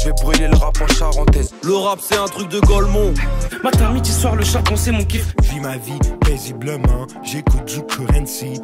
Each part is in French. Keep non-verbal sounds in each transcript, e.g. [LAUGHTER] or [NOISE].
Je vais brûler le rap en charentaise. Le rap, c'est un truc de Golemont. Matin, midi, soir, le charbon, c'est mon kiff. vis ma vie paisiblement, j'écoute du currency.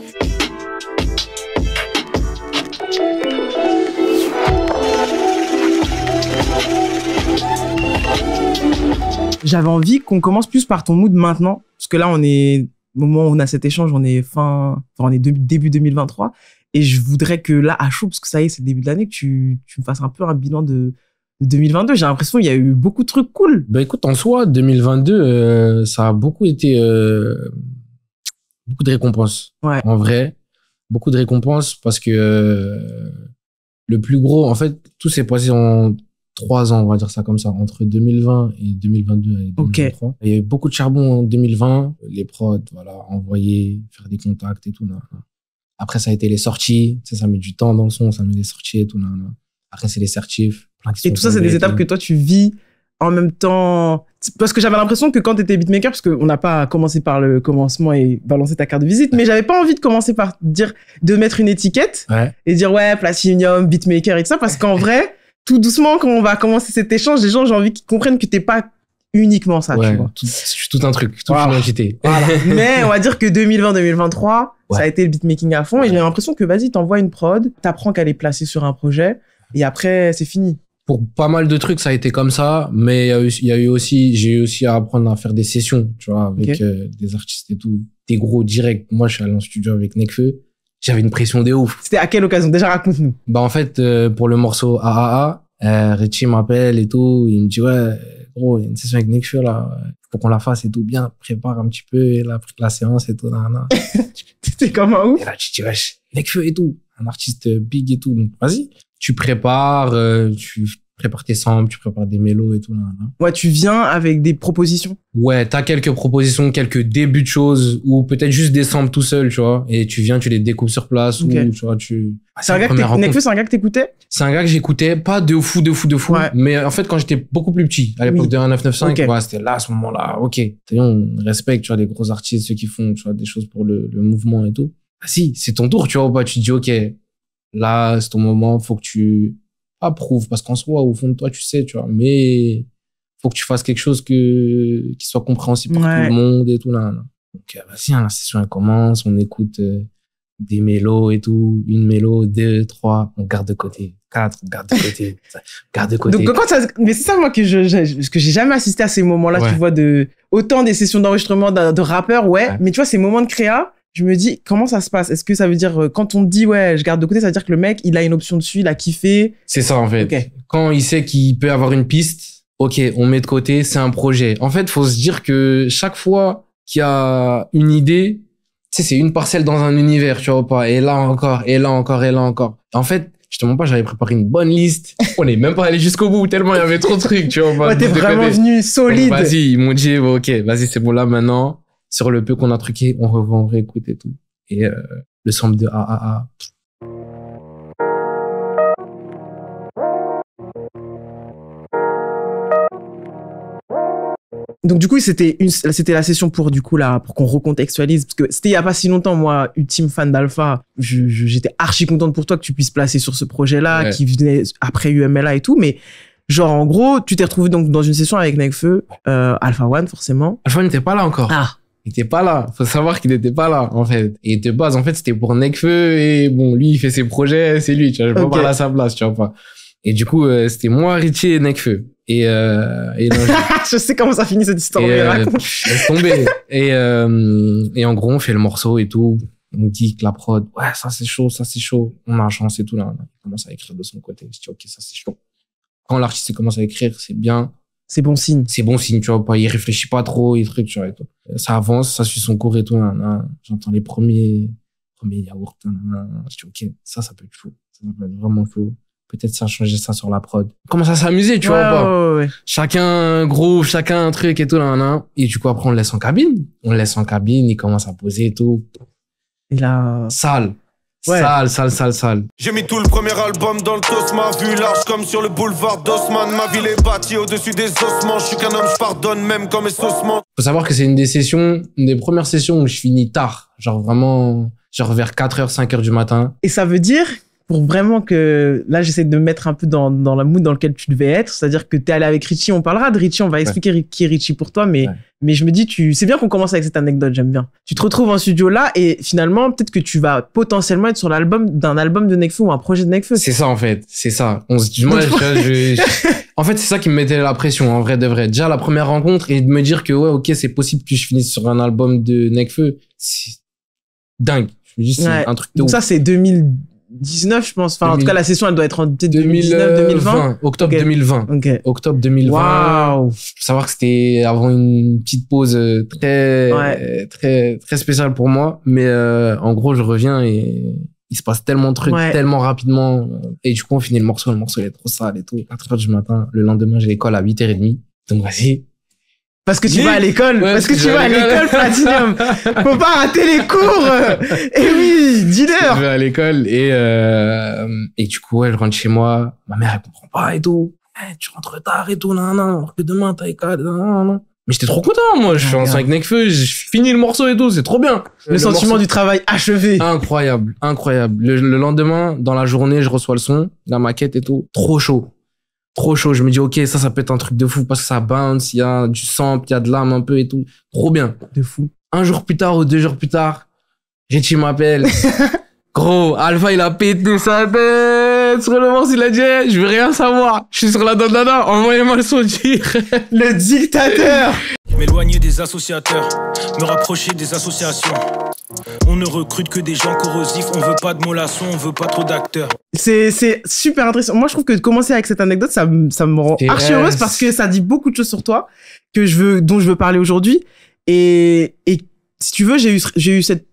J'avais envie qu'on commence plus par ton mood maintenant, parce que là, on est au moment où on a cet échange, on est fin, on est début 2023, et je voudrais que là, à chaud, parce que ça y est, c'est début de l'année, que tu me fasses un peu un bilan de 2022, j'ai l'impression qu'il y a eu beaucoup de trucs cool. Ben écoute, en soi, 2022, euh, ça a beaucoup été euh, beaucoup de récompenses. Ouais. En vrai, beaucoup de récompenses parce que euh, le plus gros, en fait, tout s'est passé en trois ans, on va dire ça comme ça, entre 2020 et 2022 et 2023. Il y a eu beaucoup de charbon en 2020, les prods, voilà, envoyer, faire des contacts et tout. là. Après, ça a été les sorties, ça, ça met du temps dans le son, ça met les sorties et tout. là. Après, c'est les certifs. Et tout ça, c'est des étapes que toi, tu vis en même temps. Parce que j'avais l'impression que quand tu étais beatmaker, parce qu'on n'a pas commencé par le commencement et balancer ta carte de visite, mais j'avais pas envie de commencer par dire, de mettre une étiquette et dire ouais, platinum, beatmaker et tout ça, parce qu'en vrai, tout doucement, quand on va commencer cet échange, les gens, j'ai envie qu'ils comprennent que tu t'es pas uniquement ça, ouais, tu vois. Tout, tout un truc, toute une voilà. [LAUGHS] Mais on va dire que 2020-2023, ça a été le beatmaking à fond et j'ai l'impression que vas-y, t'envoies une prod, t'apprends qu'elle est placée sur un projet et après, c'est fini. Pour pas mal de trucs, ça a été comme ça, mais il y, y, a eu aussi, j'ai eu aussi à apprendre à faire des sessions, tu vois, avec euh, des artistes et tout, des gros directs. Moi, je suis allé en studio avec Nekfeu, j'avais une pression des ouf. C'était à quelle occasion Déjà, raconte-nous. Bah, en fait, euh, pour le morceau AAA, euh, Richie m'appelle et tout, il me dit, ouais, gros, il y a une session avec Nekfeu, là, faut qu'on la fasse et tout bien, prépare un petit peu, et la, la séance et tout, là. [LAUGHS] comme un ouf. Et là, tu dis, wesh, Nekfeu et tout un artiste euh, big et tout. Donc, vas-y, tu prépares, euh, tu prépares tes samples, tu prépares des mélos et tout. Là, Ouais, tu viens avec des propositions. Ouais, t'as quelques propositions, quelques débuts de choses, ou peut-être juste des samples tout seul, tu vois. Et tu viens, tu les découpes sur place, ou tu vois, tu. c'est un, gars que t'écoutais C'est un gars que j'écoutais, pas de fou, de fou, de fou. Mais en fait, quand j'étais beaucoup plus petit, à l'époque de 1995, ouais, c'était là, à ce moment-là, ok. T'as on respecte, tu vois, les gros artistes, ceux qui font, tu vois, des choses pour le mouvement et tout. Ah si, c'est ton tour, tu vois, ou pas, tu te dis, OK, là, c'est ton moment, faut que tu approuves, parce qu'en soi, au fond de toi, tu sais, tu vois, mais faut que tu fasses quelque chose que, qui soit compréhensible par tout le monde et tout, là, Donc, euh, vas-y, hein, la session, elle commence, on écoute euh, des mélos et tout, une mélo, deux, trois, on garde de côté, quatre, on garde de côté, [LAUGHS] garde de côté. Donc, quand ça, mais c'est ça, moi, que je, parce que j'ai jamais assisté à ces moments-là, tu vois, de, autant des sessions d'enregistrement de, de rappeurs, ouais, ouais, mais tu vois, ces moments de créa, je me dis comment ça se passe Est-ce que ça veut dire euh, quand on dit ouais, je garde de côté, ça veut dire que le mec, il a une option dessus, il a kiffé C'est ça en fait. Quand il sait qu'il peut avoir une piste, OK, on met de côté, c'est un projet. En fait, faut se dire que chaque fois qu'il y a une idée, tu sais c'est une parcelle dans un univers, tu vois pas Et là encore, et là encore, et là encore. En fait, je te mens pas, j'avais préparé une bonne liste. [LAUGHS] On est même pas allé jusqu'au bout tellement il y avait trop de trucs, tu vois Ouais, t'es vraiment venu solide. Vas-y, ils m'ont dit ok, vas-y, c'est bon là maintenant sur le peu qu'on a truqué, on revend, on réécoute et tout. Et euh, le sample de AAA. Donc du coup, c'était une, c'était la session pour du coup là, pour qu'on recontextualise, parce que c'était il y a pas si longtemps, moi, ultime fan d'Alpha, j'étais je, archi contente pour toi que tu puisses placer sur ce projet-là, qui venait après UMLA et tout, mais genre en gros, tu t'es retrouvé donc dans une session avec Nekfeu, euh, Alpha One forcément. Alpha One n'était pas là encore. Ah il était pas là. Faut savoir qu'il n'était pas là, en fait. Et de base, en fait, c'était pour Nekfeu et bon, lui, il fait ses projets, c'est lui, tu vois, je peux pas parler à sa place, tu vois pas. Et du coup, euh, c'était moi, Richie et Nekfeu. Et, euh, et [LAUGHS] je sais comment ça finit cette histoire. Et, euh, laisse et, euh, et en gros, on fait le morceau et tout. On dit que la prod, ouais, ça c'est chaud, ça c'est chaud. On a la chance et tout là. On commence à écrire de son côté. Je dis, ok, ça c'est chaud. Quand l'artiste commence à écrire, c'est bien c'est bon signe. C'est bon signe, tu vois, pas, il réfléchit pas trop, il truc, tu vois, et tout. Ça avance, ça suit son cours et tout, j'entends les premiers, premiers yaourts, nan je dis, ok, ça, ça peut être fou, ça, peut être vraiment fou. Peut-être ça changer ça sur la prod. Commence à s'amuser, tu vois. Ouais, chacun groove chacun un truc et tout, nan Et du coup, après, on le laisse en cabine. On le laisse en cabine, il commence à poser et tout. Et là. Sale Sale, sale, sale, sale. J'ai mis tout le premier album dans le toast, ma vue large comme sur le boulevard d'Osman. Ma ville est bâtie au-dessus des ossements. Je suis qu'un homme, je pardonne même comme mes ossements. Faut savoir que c'est une des sessions, des premières sessions où je finis tard. Genre vraiment, genre vers 4h, 5h du matin. Et ça veut dire pour vraiment que là j'essaie de me mettre un peu dans, dans la mood dans lequel tu devais être c'est à dire que tu es allé avec Richie on parlera de Richie on va expliquer qui est Richie pour toi mais mais je me dis tu c'est bien qu'on commence avec cette anecdote j'aime bien tu te retrouves en studio là et finalement peut-être que tu vas potentiellement être sur l'album d'un album de Nekfeu ou un projet de Nekfeu c'est ça en fait c'est ça on se moi [LAUGHS] en fait c'est ça qui me mettait la pression en vrai de vrai déjà la première rencontre et de me dire que ouais ok c'est possible que je finisse sur un album de Nekfeu c'est dingue je me un truc de donc ça c'est 2000 19, je pense. Enfin, en tout cas, la session, elle doit être en 2019, 2020. Euh, octobre 2020. Okay. Octobre 2020. Wow. Faut savoir que c'était avant une petite pause euh, très, très, très spéciale pour moi. Mais euh, en gros, je reviens et il se passe tellement de trucs, tellement rapidement. Et du coup, on finit le morceau. Le morceau, il est trop sale et tout. 4 h du matin. Le lendemain, j'ai l'école à 8h30. Donc, vas-y, parce que tu vas à l'école, parce que, tu vas à l'école Platinum. Faut pas rater les cours. [LAUGHS] et eh oui, dealer. Je vais à l'école et euh, et du coup, ouais, je rentre chez moi. Ma mère elle comprend pas et tout. Eh tu rentres tard et tout, non non. Alors que demain t'as école, non Mais j'étais trop content, moi. Je suis en 5 Necfeu, j'ai fini le morceau et tout, c'est trop bien. Le, sentiment du travail achevé. Incroyable, incroyable. Le, le, lendemain, dans la journée, je reçois le son, la maquette et tout. Trop chaud. Trop chaud. Je me dis, OK, ça, ça peut être un truc de fou parce que ça bounce, il y a du sample, il y a de l'âme un peu et tout. Trop bien. De fou. Un jour plus tard ou deux jours plus tard, Richie m'appelle. [LAUGHS] Gros, Alpha, il a pété sa tête rien sur le morceau, il a dit, eh, je veux rien savoir. Je suis sur la dandana, envoyez-moi le son [LAUGHS] Le dictateur M'éloigner des associateurs, me rapprocher des associations. On ne recrute que des gens corrosifs, on veut pas de mollassons, on veut pas trop d'acteurs. C'est super intéressant. Moi, je trouve que de commencer avec cette anecdote, ça, ça me rend archi heureuse parce que ça dit beaucoup de choses sur toi que je veux, dont je veux parler aujourd'hui. Et, et si tu veux, j'ai eu, j'ai eu cette,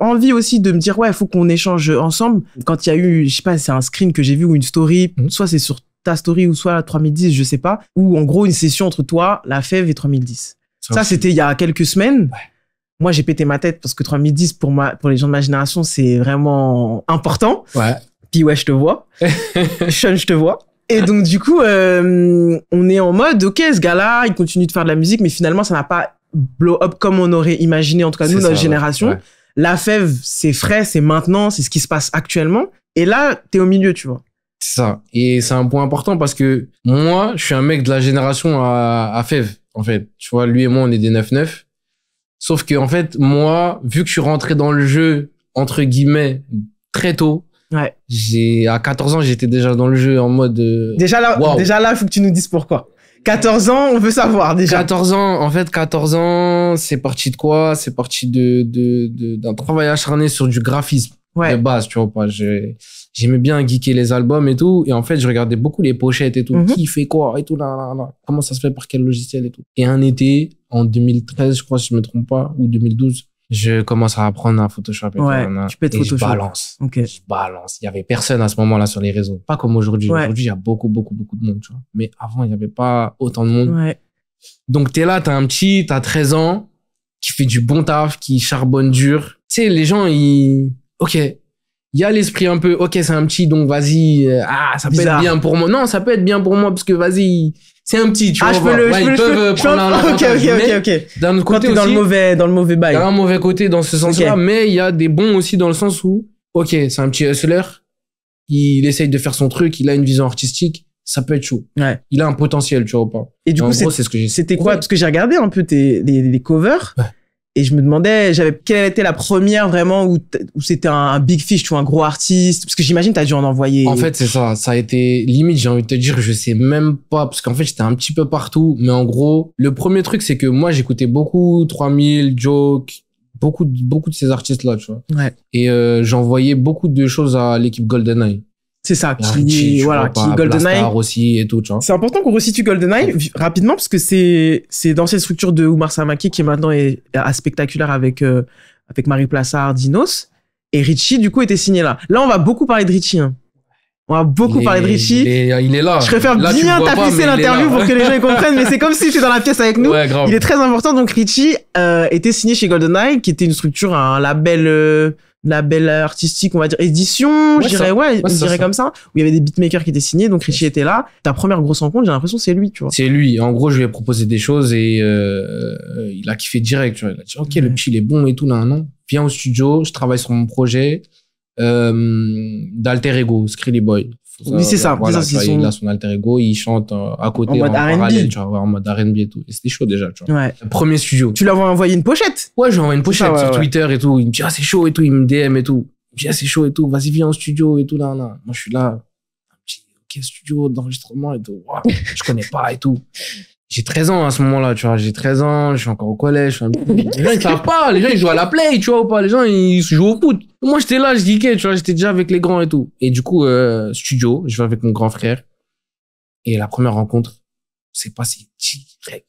envie aussi de me dire, ouais, il faut qu'on échange ensemble. Quand il y a eu, je sais pas, c'est un screen que j'ai vu ou une story, mhm. soit c'est sur ta story ou soit 3010, je sais pas, ou en gros une session entre toi, la fève et 3010. Ça, c'était il y a quelques semaines. Moi, j'ai pété ma tête parce que 3010, pour, moi, pour les gens de ma génération, c'est vraiment important. Ouais. Puis ouais, je te vois. [LAUGHS] Sean, je te vois. Et donc, du coup, euh, on est en mode, OK, ce gars-là, il continue de faire de la musique, mais finalement, ça n'a pas blow up comme on aurait imaginé, en tout cas nous, notre génération. La fève, c'est frais, c'est maintenant, c'est ce qui se passe actuellement. Et là, t'es au milieu, tu vois. C'est ça. Et c'est un point important parce que moi, je suis un mec de la génération à, fève, en fait. Tu vois, lui et moi, on est des 9-9. Sauf que, en fait, moi, vu que je suis rentré dans le jeu, entre guillemets, très tôt, J'ai à 14 ans, j'étais déjà dans le jeu en mode. Euh, déjà là, déjà là, faut que tu nous dises pourquoi. 14 ans, on veut savoir déjà. 14 ans, en fait, 14 ans, c'est parti de quoi C'est parti de, d'un de, travail acharné sur du graphisme ouais. de base, tu vois. j'aimais bien geeker les albums et tout. Et en fait, je regardais beaucoup les pochettes et tout. Mhm. Qui fait quoi et tout, là, Comment ça se fait par quel logiciel et tout. Et un été, en 2013, je crois, si je me trompe pas, ou 2012, je commence à apprendre à Photoshop. Et ouais, tu Photoshop. Je balance. Je balance. Il y avait personne à ce moment-là sur les réseaux. Pas comme aujourd'hui. Aujourd'hui, il y a beaucoup, beaucoup, beaucoup de monde, tu vois. Mais avant, il n'y avait pas autant de monde. Ouais. Donc, t'es là, as un petit, t'as 13 ans, qui fait du bon taf, qui charbonne dur. Tu sais, les gens, ils, ok. Il y a l'esprit un peu, ok, c'est un petit, donc vas-y, euh, ah, ça peut être bien pour moi. Non, ça peut être bien pour moi, parce que vas-y, c'est un petit, tu ah, vois. Je peux ils peuvent euh, prendre un [LAUGHS] ok, ok, ok. D'un autre côté dans le mauvais, dans le mauvais bail. un mauvais côté dans ce sens-là, mais il y a des bons aussi dans le sens où, ok, c'est un petit hustler, il essaye de faire son truc, il a une vision artistique, ça peut être chaud. Ouais. Il a un potentiel, tu vois pas. Et du coup, c'est C'était quoi Parce que j'ai regardé un peu tes les, les covers. Et je me demandais, j'avais quelle était la première vraiment où, où c'était un, big fish, tu un gros artiste Parce que j'imagine tu as dû en envoyer. En fait, c'est ça. Ça a été limite, j'ai envie de te dire, je sais même pas, parce qu'en fait, j'étais un petit peu partout. Mais en gros, le premier truc, c'est que moi, j'écoutais beaucoup 3000, Joke, beaucoup, beaucoup de ces artistes-là, tu vois. Et euh, j'envoyais beaucoup de choses à l'équipe GoldenEye c'est ça, qui, est voilà, GoldenEye. aussi et tout, C'est important qu'on resitue GoldenEye rapidement parce que c'est, c'est dans cette structure de Oumar Samaki qui maintenant est à spectaculaire avec, euh, avec Marie Plassard, Dinos. Et Richie, du coup, était signé là. Là, on va beaucoup parler de Richie, hein. On va beaucoup parler de Richie. Il est, là. Je préfère bien tapisser l'interview pour que les gens y comprennent, mais c'est comme si tu dans la pièce avec nous. Il est très important. Donc, Richie euh, était signé chez GoldenEye, qui était une structure, un label euh, belle artistique, on va dire édition, je dirais ouais, on comme ça, où il y avait des beatmakers qui étaient signés, donc Richie était là. Ta première grosse rencontre, j'ai l'impression c'est lui, tu vois. C'est lui. En gros, je lui ai proposé des choses et euh, euh, il a kiffé direct. Tu vois. Il a dit ok, le petit il est bon et tout, non, non. Viens au studio, je travaille sur mon projet euh, d'alter ego, Skrilly Boy. Oui, c'est ça. Il a son alter ego, il chante euh, à côté en, parallèle, tu vois, en mode R&B et tout. Et c'était chaud déjà, tu vois. Ouais. Premier studio. Tu avais envoyé une pochette Ouais, j'ai envoyé une pochette sur Twitter et tout. Il me dit, ah, c'est chaud et tout. Il me DM et tout. Il me dit, ah, c'est chaud et tout. Vas-y, viens au studio et tout. Là, là. Moi, je suis là. Un petit ok, studio d'enregistrement et tout. je connais pas et tout j'ai 13 ans à ce moment-là, tu vois, j'ai 13 ans, je suis encore au collège. Les gens, ils savent pas, les gens, ils jouent à la play, tu vois, ou pas, les gens, ils jouent au foot. Moi, j'étais là, je geekais, tu vois, j'étais déjà avec les grands et tout. Et du coup, euh, studio, je vais avec mon grand frère. Et la première rencontre, c'est passé direct.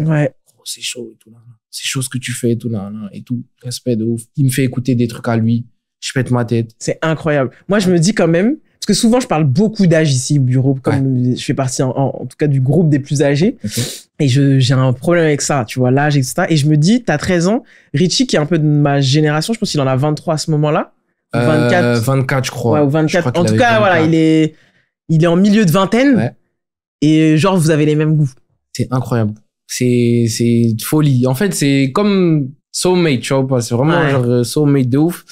Ouais. Oh, c'est chaud et tout, là, C'est chaud ce que tu fais et tout, là, là, et tout. Respect de ouf. Il me fait écouter des trucs à lui. Je pète ma tête. C'est incroyable. Moi, je me dis quand même, parce que souvent, je parle beaucoup d'âge ici au bureau, comme je fais partie en, tout cas du groupe des plus âgés. Et j'ai un problème avec ça, tu vois, l'âge, etc. Et je me dis, t'as 13 ans, Richie, qui est un peu de ma génération, je pense qu'il en a 23 à ce moment-là. 24. 24, euh, je crois. ou 24. en tout cas, voilà, il est, il est en milieu de vingtaine. Et genre, vous avez les mêmes goûts. C'est incroyable. C'est, c'est folie. En fait, c'est comme soulmate, tu vois, c'est vraiment ouais. genre euh, soulmate de ouf.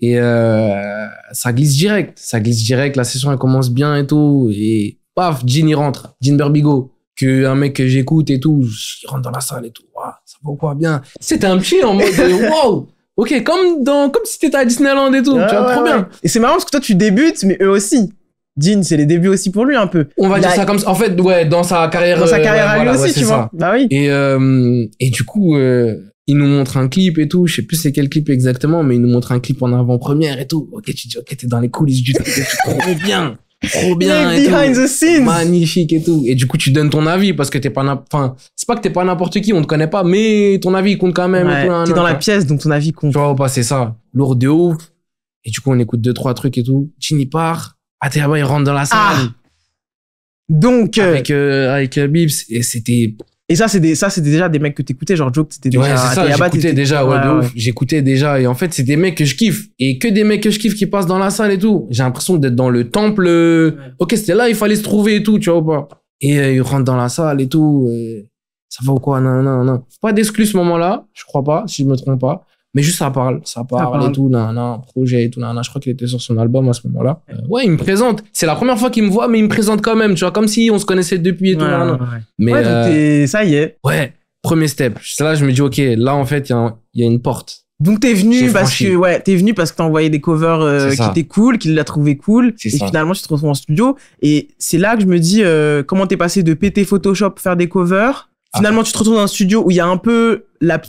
Et euh, ça glisse direct, ça glisse direct, la session elle commence bien et tout. Et paf, Jean il rentre, Jean Berbigo, que un mec que j'écoute et tout, il rentre dans la salle et tout, ça va quoi bien. C'était un petit en mode [LAUGHS] wow! Ok, comme dans, comme si t'étais à Disneyland et tout, tu trop bien. Et c'est marrant parce que toi tu débutes, mais eux aussi. Jean, c'est les débuts aussi pour lui un peu. On va dire ça comme ça. En fait, ouais, dans sa carrière. Dans sa euh, carrière à lui aussi, tu vois. Bah oui. Et, et du coup, il nous montre un clip et tout. Je sais plus c'est quel clip exactement, mais il nous montre un clip en avant-première et tout. Ok, tu dis, ok, t'es dans les coulisses du truc, trop bien, trop [LAUGHS] bien. Et behind the scenes. Magnifique et tout. Et du coup, tu donnes ton avis parce que t'es pas, enfin, c'est pas que t'es pas n'importe qui, on te connaît pas, mais ton avis compte quand même. Ouais, t'es dans la pièce, donc ton avis compte. Tu vois, pas, bah, c'est ça. Lourd de ouf. Et du coup, on écoute deux, trois trucs et tout. Tini part. là-bas, il rentre dans la salle. Ah. donc. Euh, avec, euh, avec euh, Bips. Et c'était, et ça, c'est ça, c'était déjà des mecs que t'écoutais, genre Joke, t'étais déjà. Ouais, c'est ça, j'écoutais déjà, ouais, de ouf. J'écoutais déjà, et en fait, c'est des mecs que je kiffe. Et que des mecs que je kiffe qui passent dans la salle et tout. J'ai l'impression d'être dans le temple. Euh, ok, c'était là, il fallait se trouver et tout, tu vois ou pas. Et euh, ils rentrent dans la salle et tout. ça va ou quoi, non, non, non. Pas d'exclus ce moment-là, je crois pas, si je me trompe pas mais juste ça parle, ça parle, et tout, nan, projet et tout, nan, Je crois qu'il était sur son album à ce moment-là. Euh, ouais, il me présente. C'est la première fois qu'il me voit, mais il me présente quand même, tu vois, comme si on se connaissait depuis et tout, Ouais. Mais donc euh, ça y est. Ouais, premier step. Là, je me dis, ok, là, en fait, il y, a une porte. Donc t'es venu parce que ouais venu parce que t'as envoyé des covers euh, qui étaient cool, qu'il l'a trouvé cool, et finalement tu te retrouves en studio et c'est là que je me dis comment t'es passé de péter Photoshop faire des covers, ah. finalement tu te retrouves dans un studio où il y a un peu la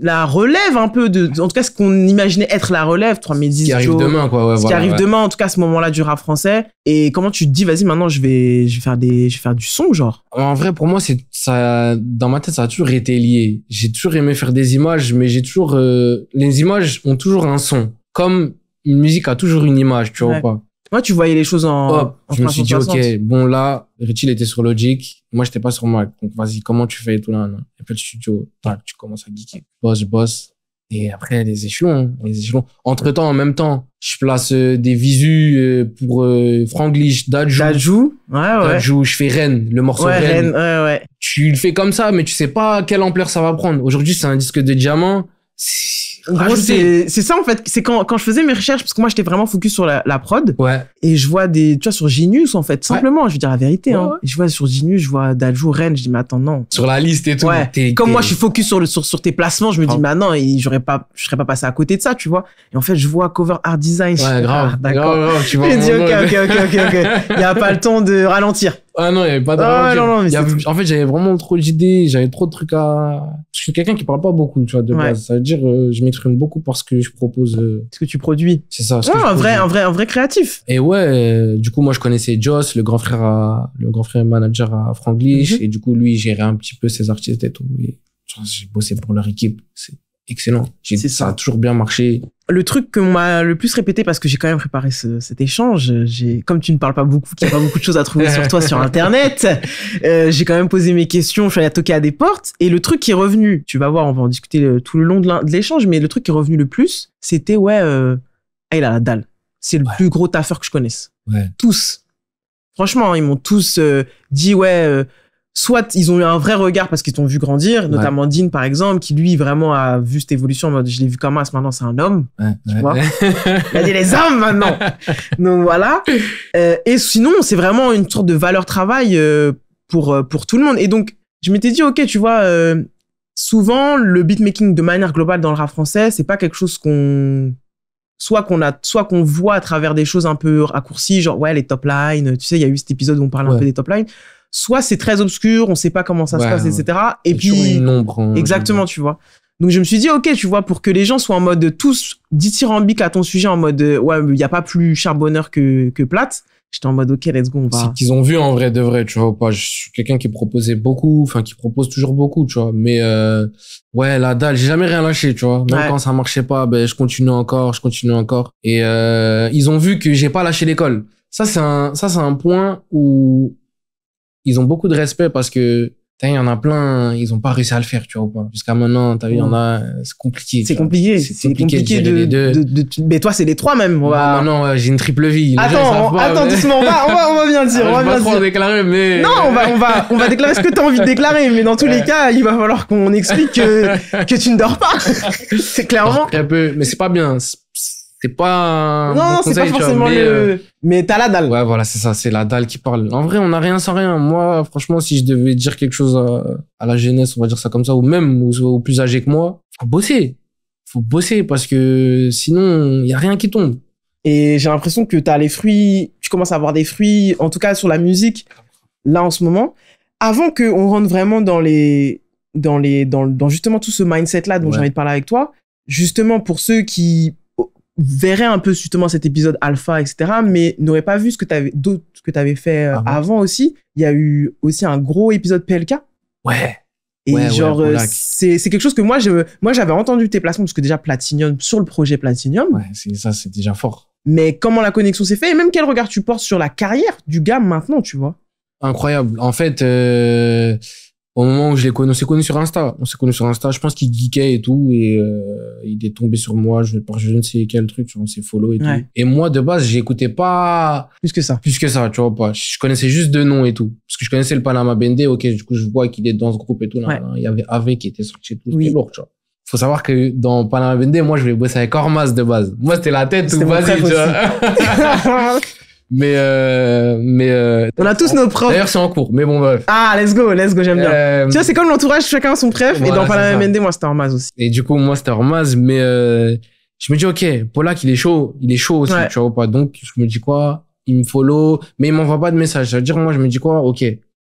la relève un peu de, en tout cas ce qu'on imaginait être la relève 3010 qui arrive demain quoi ouais, ce qui arrive demain en tout cas à ce moment-là du rap français et comment tu te dis vas-y maintenant je vais je vais faire des je vais faire du son genre en vrai pour moi c'est ça dans ma tête ça a toujours été lié j'ai toujours aimé faire des images mais j'ai toujours euh, les images ont toujours un son comme une musique a toujours une image tu vois pas moi, tu voyais les choses oh, en. je me suis dit, ok, bon là, Richie il était sur Logic, moi j'étais pas sur Mac, donc vas-y, comment tu fais et tout là, Et puis le studio, tac, tu commences à geeker. Boss, bosse, bosse. Et après, les échelons, les échelons. Entre temps, en même temps, je place euh, des visus euh, pour euh, Franglish, Dajou. Dajou, ouais, ouais. Dajou, je fais Rennes, le morceau ouais, Rennes. Ouais, ouais. Tu le fais comme ça, mais tu sais pas quelle ampleur ça va prendre. Aujourd'hui, c'est un disque de diamant c'est ça en fait. C'est quand, quand je faisais mes recherches, parce que moi j'étais vraiment focus sur la, la prod. Ouais. Et je vois des, tu vois, sur Genius en fait, simplement, je veux dire la vérité. hein. Je vois sur Genius, je vois Daljou, Rennes, je dis, mais attends, non. Sur la liste et tout. Comme moi je suis focus sur, le, sur, sur tes placements, je me dis, oh. mais non, j'aurais pas, je serais pas passé à côté de ça, tu vois. Et en fait, je vois cover art design. Ouais, grave. Ah, D'accord. Tu vois. dis, ok, ok, ok. Il n'y a pas le temps de ralentir. Ah non, il n'y avait pas de. Ah, non, non, En fait, j'avais vraiment trop d'idées, j'avais trop de trucs à. Je suis quelqu'un qui parle pas beaucoup, tu vois, de base. Ça veut dire, euh, je m'exprime beaucoup parce que je propose. Euh. Ce que tu produis. C'est ça. Ah, un vrai, un vrai, un vrai créatif. Et ouais, euh, du coup, moi, je connaissais Joss, le grand frère, à... le grand frère manager à Franglish, mhm. et du coup, lui, il gérait un petit peu ses artistes et tout. Et j'ai bossé pour leur équipe. C'est excellent. Ça a toujours bien marché. Le truc que m'a le plus répété, parce que j'ai quand même préparé cet échange, j'ai comme tu ne parles pas beaucoup, qu'il n'y a pas beaucoup de choses à trouver sur toi sur Internet, [LAUGHS] euh, j'ai quand même posé mes questions, je suis allé à toquer à des portes, et le truc qui est revenu, tu vas voir, on va en discuter tout le long de l'échange, mais le truc qui est revenu le plus, c'était ouais, euh, ah, a la dalle. C'est le plus gros taffeur que je connaisse. Tous. Franchement, hein, ils m'ont tous euh, dit ouais, euh, soit ils ont eu un vrai regard parce qu'ils t'ont vu grandir, notamment Dean par exemple, qui lui vraiment a vu cette évolution. Moi, je l'ai vu comme moment maintenant c'est un homme. Ouais, tu vois [LAUGHS] Il a dit les hommes maintenant. Donc voilà. Euh, et sinon, c'est vraiment une sorte de valeur travail euh, pour, euh, pour tout le monde. Et donc, je m'étais dit, ok, tu vois, souvent le beatmaking de manière globale dans le rap français, c'est pas quelque chose qu'on soit qu'on a soit qu'on voit à travers des choses un peu raccourcies genre ouais les top lines tu sais il y a eu cet épisode où on parle un peu des top lines soit c'est très obscur, on sait pas comment ça se passe, etc. Et, et puis hein, exactement, tu vois. Donc je me suis dit ok, tu vois, pour que les gens soient en mode tous dithyrambiques à ton sujet, en mode euh, ouais, il n'y a pas plus charbonneur que que plate. J'étais en mode ok, let's go, C'est qu'ils ont vu en vrai de vrai, tu vois ou pas. Je suis quelqu'un qui proposait beaucoup, enfin qui propose toujours beaucoup, tu vois. Mais euh, ouais, la dalle, j'ai jamais rien lâché, tu vois. Même quand ça marchait pas, ben je continue encore, je continue encore. Et euh, ils ont vu que j'ai pas lâché l'école. Ça c'est un, ça c'est un point où ils ont beaucoup de respect parce que il y en a plein, ils ont pas réussi à le faire, tu vois. Jusqu'à maintenant, t'as vu, il y en a, c'est compliqué. C'est compliqué, c'est compliqué, de, mais toi, c'est les trois même. Non, non, j'ai une triple vie. Attends, attends, doucement, on va, on va, bien dire, ah, on va bien dire. déclarer, mais. Non, on va, on va, déclarer ce que tu as envie de déclarer, mais dans tous les cas, il va falloir qu'on explique que, tu ne dors pas. [LAUGHS] c'est clairement. Un peu, mais c'est pas bien c'est pas. non, c'est pas forcément mais, le. Euh, mais t'as la dalle. Ouais, voilà, c'est ça, c'est la dalle qui parle. En vrai, on n'a rien sans rien. Moi, franchement, si je devais dire quelque chose à, la jeunesse, on va dire ça comme ça, ou même aux, plus âgés que moi, faut bosser. Faut bosser parce que sinon, il y a rien qui tombe. Et j'ai l'impression que tu as les fruits, tu commences à avoir des fruits, en tout cas sur la musique, là en ce moment. Avant qu'on rentre vraiment dans les, dans les, dans, dans justement tout ce mindset-là dont j'ai envie de parler avec toi, justement pour ceux qui verrait un peu justement cet épisode alpha, etc., mais n'aurait pas vu ce que tu avais, que tu avais fait euh, ah avant aussi. Il y a eu aussi un gros épisode PLK. Ouais. Et genre, euh, c'est, quelque chose que moi, je, moi, j'avais entendu tes placements, parce que déjà, Platinum, sur le projet Platinum. Ouais, c'est, ça, c'est déjà fort. Mais comment la connexion s'est faite et même quel regard tu portes sur la carrière du gars maintenant, tu vois. Incroyable. En fait, euh, au moment où je l'ai connu, on s'est connu sur Insta. On s'est connu sur Insta. Je pense qu'il geekait et tout. Et euh, il est tombé sur moi. Je, je ne sais quel truc. on s'est follow et tout. Et moi, de base, j'écoutais pas. Plus que ça. Plus que ça, tu vois pas. Je connaissais juste deux noms et tout. Parce que je connaissais le Panama Bende. Ok, du coup, je vois qu'il est dans ce groupe et tout. Il y avait Ave qui était sorti tout. Oui. C'était lourd, tu vois. Faut savoir que dans Panama Bende, moi, je vais bosser avec Ormas de base. Moi, c'était la tête vas tu vois. [LAUGHS] [LAUGHS] [LAUGHS] Mais euh, mais euh, on a tous nos profs. D'ailleurs, c'est en cours. Mais bon, bref. Ah, let's go, let's go, j'aime bien. Euh, tu vois, c'est comme l'entourage, chacun a son préf. et dans même ND, moi, c'était en aussi. Et du coup, moi, c'était en mais euh, je me dis, ok, Polak, il est chaud, il est chaud aussi, tu vois ou pas. Donc, je me dis quoi Il me follow, mais il m'envoie pas de message. Ça veut dire, moi, je me dis quoi Ok,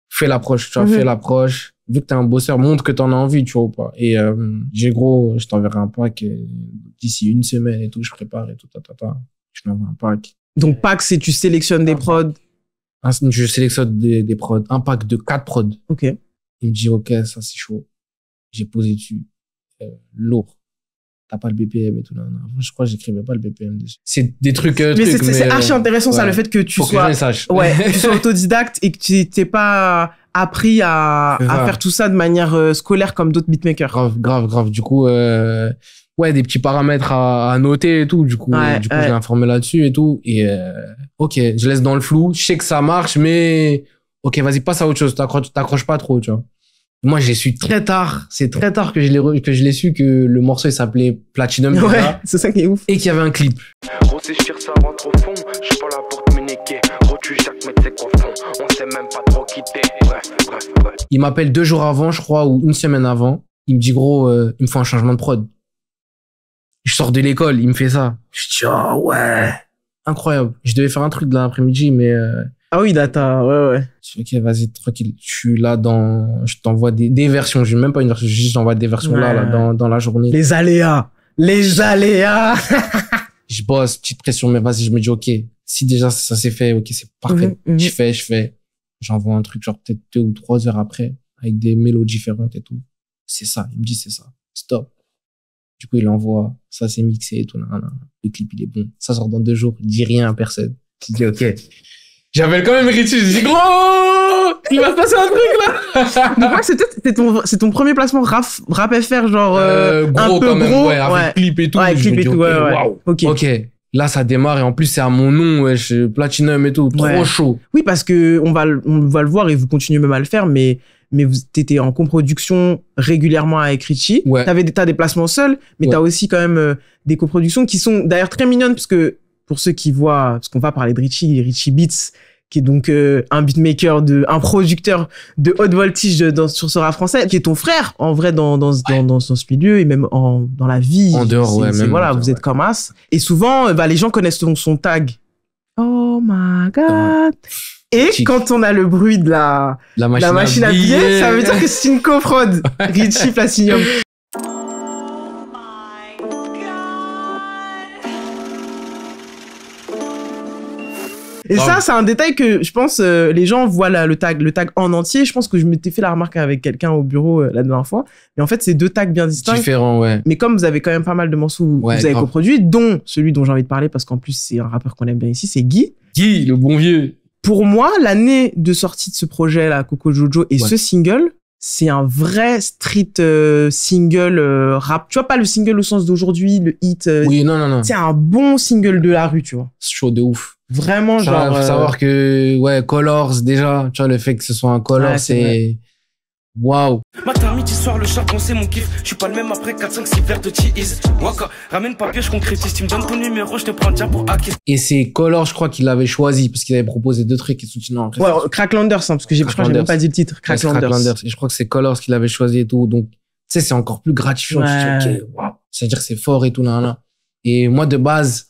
fais l'approche, tu vois, mhm. fais l'approche. Vu que t'es un bosseur, montre que t'en as envie, tu vois ou pas. Et j'ai gros, je t'enverrai un pack d'ici une semaine et tout, je prépare et tout, ta, Je t'envoie un pack donc, pack, c'est tu sélectionnes des prods. Ah, je sélectionne des, des prods. Un pack de quatre prods. Ok. Il me dit, OK, ça, c'est chaud. J'ai posé dessus. Euh, lourd. T'as pas le BPM et tout. Là, Je crois que j'écrivais pas le BPM dessus. C'est des trucs. Euh, mais c'est euh, archi intéressant, ça, le fait [LAUGHS] que tu sois. autodidacte et que tu t'es pas appris à, à faire tout ça de manière scolaire comme d'autres beatmakers. Grave, grave, grave. Du coup, euh, ouais, des petits paramètres à, noter et tout. Du coup, du coup j'ai informé là-dessus et tout. Et euh, ok, je laisse dans le flou. Je sais que ça marche, mais ok, vas-y, passe à autre chose. T'accroches pas trop, tu vois. Moi, j'ai su très tard. C'est très tard que je l'ai que je l'ai su que le morceau il s'appelait Platinum. [LAUGHS] c'est ça qui est ouf. Et qu'il y avait un clip. Il m'appelle deux jours avant, je crois, ou une semaine avant. Il me dit gros, euh, il me faut un changement de prod. Je sors de l'école, il me fait ça. Je dis, oh ouais. Incroyable. Je devais faire un truc de l'après-midi, mais. Euh, ah oui, data, ouais, ouais. Je dis, ok, vas-y, tranquille. Je suis là dans. Je t'envoie des, des versions. J'ai même pas une version, je juste t'envoie des versions là, là dans, dans la journée. Les aléas. Les aléas. [LAUGHS] je bosse, petite pression, mais vas-y, je me dis, ok, si déjà ça, s'est fait, ok, c'est parfait. Mhm, mhm. Je fais, je fais. J'envoie un truc, genre peut-être deux ou trois heures après, avec des mélodies différentes et tout. C'est ça. Il me dit, c'est ça. Stop. Du coup, il l'envoie. Ça, c'est mixé et tout. Le clip, il est bon. Ça sort dans deux jours. il dit rien à personne. Tu dis, OK. J'appelle quand même Richie. Je dis, gros, il va se passer un truc, là. [LAUGHS] c'est ton premier placement rap, rap FR, genre, euh, euh, gros, un peu quand même. Gros. Ouais, avec ouais. clip et tout. Ouais, clip et tout. Dis, ouais, ouais. Wow. OK. Là, ça démarre et en plus, c'est à mon nom, wesh, Platinum et tout. Trop chaud. Oui, parce que on va, on va le voir et vous continuez même à le faire, mais mais tu étais en coproduction régulièrement avec Richie. Ouais. Tu avais des, tas de placements seuls, mais tu as aussi quand même euh, des coproductions qui sont d'ailleurs très mignonnes, parce que pour ceux qui voient, parce qu'on va parler de Richie, Richie Beats, qui est donc euh, un beatmaker, de, un producteur de haute voltige euh, dans, sur ce français, qui est ton frère en vrai dans, dans, ce milieu et même dans la vie. En dehors, ouais. Même voilà, vous êtes comme as. Et souvent, bah, les gens connaissent son tag. Oh my god. Et quand on a le bruit de la, machine, à, billets, ça veut dire que c'est une cofraude. [LAUGHS] Richie Platinum. Et ça, c'est un détail que je pense que euh, les gens voient le tag, le tag en entier. Je pense que je m'étais fait la remarque avec quelqu'un au bureau euh, la dernière fois. Mais en fait, c'est deux tags bien distincts. Différents, ouais. Mais comme vous avez quand même pas mal de morceaux que vous avez coproduits, dont celui dont j'ai envie de parler parce qu'en plus c'est un rappeur qu'on aime bien ici, c'est Guy. Guy, le bon vieux pour moi, l'année de sortie de ce projet là, Coco Jojo et ce single, c'est un vrai street euh, single euh, rap. Tu vois, pas le single au sens d'aujourd'hui, le hit. Euh, oui, non, non, non. C'est un bon single de la rue, tu vois. C'est chaud de ouf. Vraiment, genre. Faut savoir que, ouais, Colors, déjà, tu vois, le fait que ce soit un Colors, c'est Waouh. Matin, midi, soir, le charbon, c'est mon kiff. Je suis pas le même après 4, 5, 6 verres de cheese. Waka, ramène papier, je concrétise. Tu me donnes ton numéro, je te prends tiens pour hacker. Et c'est Color, je crois qu'il l'avait choisi, parce qu'il avait proposé deux trucs qui sont non. Ouais, Cracklanders, euh, hein, parce que j'ai, je crois que j'ai même pas dit le titre. Cracklanders. Cracklanders. Et je crois que c'est Colors qu'il avait choisi et tout. Donc, tu sais, c'est encore plus gratifiant. Ouais. Tu waouh. C'est-à-dire, c'est fort et tout, là. Et moi, de base,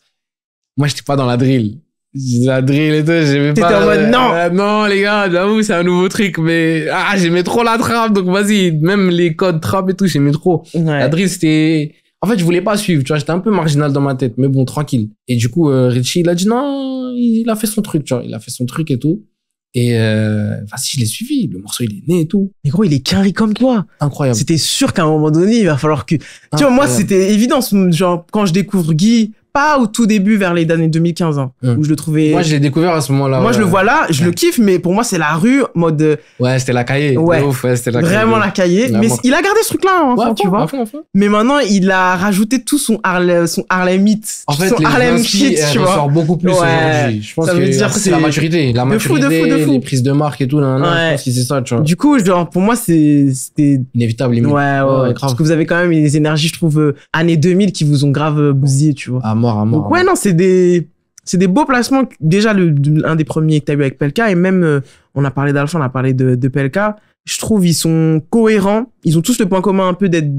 moi, j'étais pas dans la drill la drill et tout, j'aimais pas. T'étais en mode non! Euh, non, les gars, j'avoue, c'est un nouveau truc, mais ah, j'aimais trop la trappe, donc vas-y, même les codes trap et tout, j'aimais trop. La drill, c'était. En fait, je voulais pas suivre, tu vois, j'étais un peu marginal dans ma tête, mais bon, tranquille. Et du coup, euh, Richie, il a dit non, il a fait son truc, tu vois, il a fait son truc et tout. Et enfin, euh, si je l'ai suivi, le morceau il est né et tout. Mais gros, il est carré comme toi. Incroyable. C'était sûr qu'à un moment donné, il va falloir que. Tu vois, moi, c'était évident, Genre, quand je découvre Guy, au tout début vers les années 2015 hein, hmm. où je le trouvais moi je l'ai découvert à ce moment-là moi je le vois là je le kiffe mais pour moi c'est la rue mode euh, ouais c'était la cahier ouais, ouf, la vraiment la cahier mais il a gardé ce truc là hein, tu vois mais maintenant il a rajouté tout son Harlem son Harlem en fait, les sort beaucoup plus aujourd'hui je pense que c'est la maturité la maturité les prises de marque et tout là c'est ça du coup pour moi c'est c'était inévitable ouais ouais parce que vous avez quand même des énergies je trouve euh, années 2000 qui vous ont grave euh, bousillé tu vois ouais, hein. non, c'est des, c'est des beaux placements. Déjà, le, un des premiers que tu as eu avec Pelka, et même, euh, on a parlé d'Alpha, on a parlé de, Pelka. Je trouve ils sont cohérents. Ils ont tous le point commun un peu d'être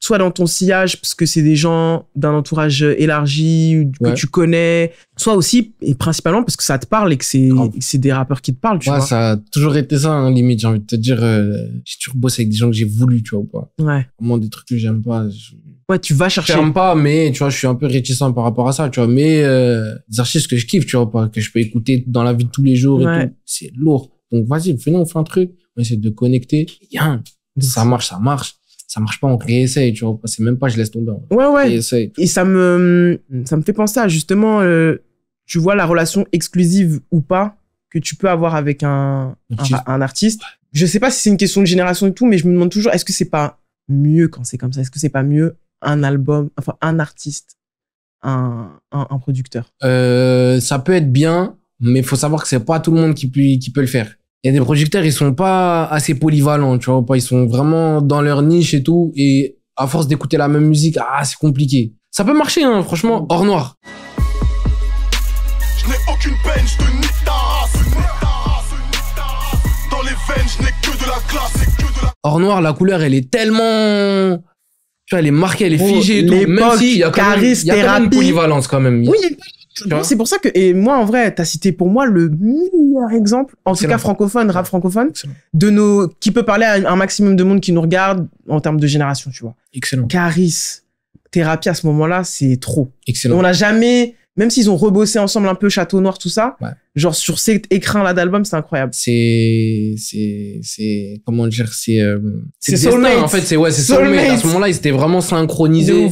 soit dans ton sillage, parce que c'est des gens d'un entourage élargi, que tu connais, soit aussi, et principalement parce que ça te parle et que c'est, c'est des rappeurs qui te parlent, tu ouais, vois. ça a toujours été ça, hein, limite, j'ai envie de te dire, euh, si j'ai toujours bossé avec des gens que j'ai voulu, tu vois, ou pas. Ouais. Au moins, des trucs que j'aime pas, Ouais, tu vas chercher. pas, mais tu vois, je suis un peu réticent par rapport à ça, tu vois. Mais euh, des artistes que je kiffe, tu vois, que je peux écouter dans la vie de tous les jours et tout, c'est lourd. Donc vas-y, fais on fait un truc. On essaie de connecter. Ça marche, ça marche. Ça marche pas, on réessaye, tu vois. C'est même pas, je laisse tomber. Ouais, ouais. Et ça me, ça me fait penser à justement, euh, tu vois, la relation exclusive ou pas que tu peux avoir avec un, artiste. Un, un artiste. Je sais pas si c'est une question de génération et tout, mais je me demande toujours, est-ce que c'est pas mieux quand c'est comme ça Est-ce que c'est pas mieux un album, enfin un artiste, un, producteur euh, Ça peut être bien, mais il faut savoir que c'est pas tout le monde qui, peut, qui peut le faire. Il y a des producteurs, ils sont pas assez polyvalents, tu vois, pas, ils sont vraiment dans leur niche et tout, et à force d'écouter la même musique, ah, c'est compliqué. Ça peut marcher, hein, franchement, hors noir. Je Dans les que Hors noir, la couleur, elle est tellement tu vois, elle est marquée, elle est figée et Même si il y a quand même, une polyvalence quand même. Oui, c'est pour ça que et moi en vrai, t'as cité pour moi le meilleur exemple, en tout cas francophone, rap francophone, de nos qui peut parler à un maximum de monde qui nous regarde en termes de génération, tu vois. Excellent. Caris, thérapie à ce moment-là, c'est trop. Excellent. on n'a jamais même s'ils ont rebossé ensemble un peu Château Noir, tout ça, genre sur cet écrin-là d'album, c'est incroyable. C'est, c'est, comment dire, c'est, euh, c'est soulmate. En fait, c'est, ouais, c'est soulmate. À ce moment-là, ils étaient vraiment synchronisés.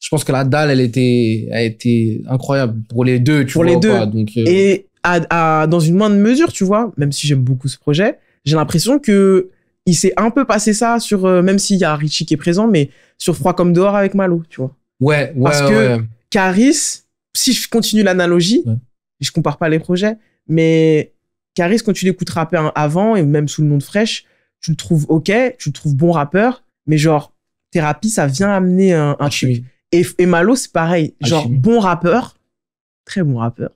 Je pense que la dalle, elle était, a été incroyable pour les deux, tu pour vois. Pour les deux. Euh, Et à, dans une moindre mesure, tu vois, même si j'aime beaucoup ce projet, j'ai l'impression que il s'est un peu passé ça sur, euh, même s'il y a Richie qui est présent, mais sur Froid comme dehors avec Malo, tu vois. Ouais, ouais, Parce que Caris, si je continue l'analogie, je je compare pas les projets, mais Caris, quand tu l'écoutes rapper avant et même sous le nom de Fresh, tu le trouves ok, tu le trouves bon rappeur, mais genre, thérapie, ça vient amener un, Et, et, Malo, c'est pareil. Genre, bon rappeur, très bon rappeur.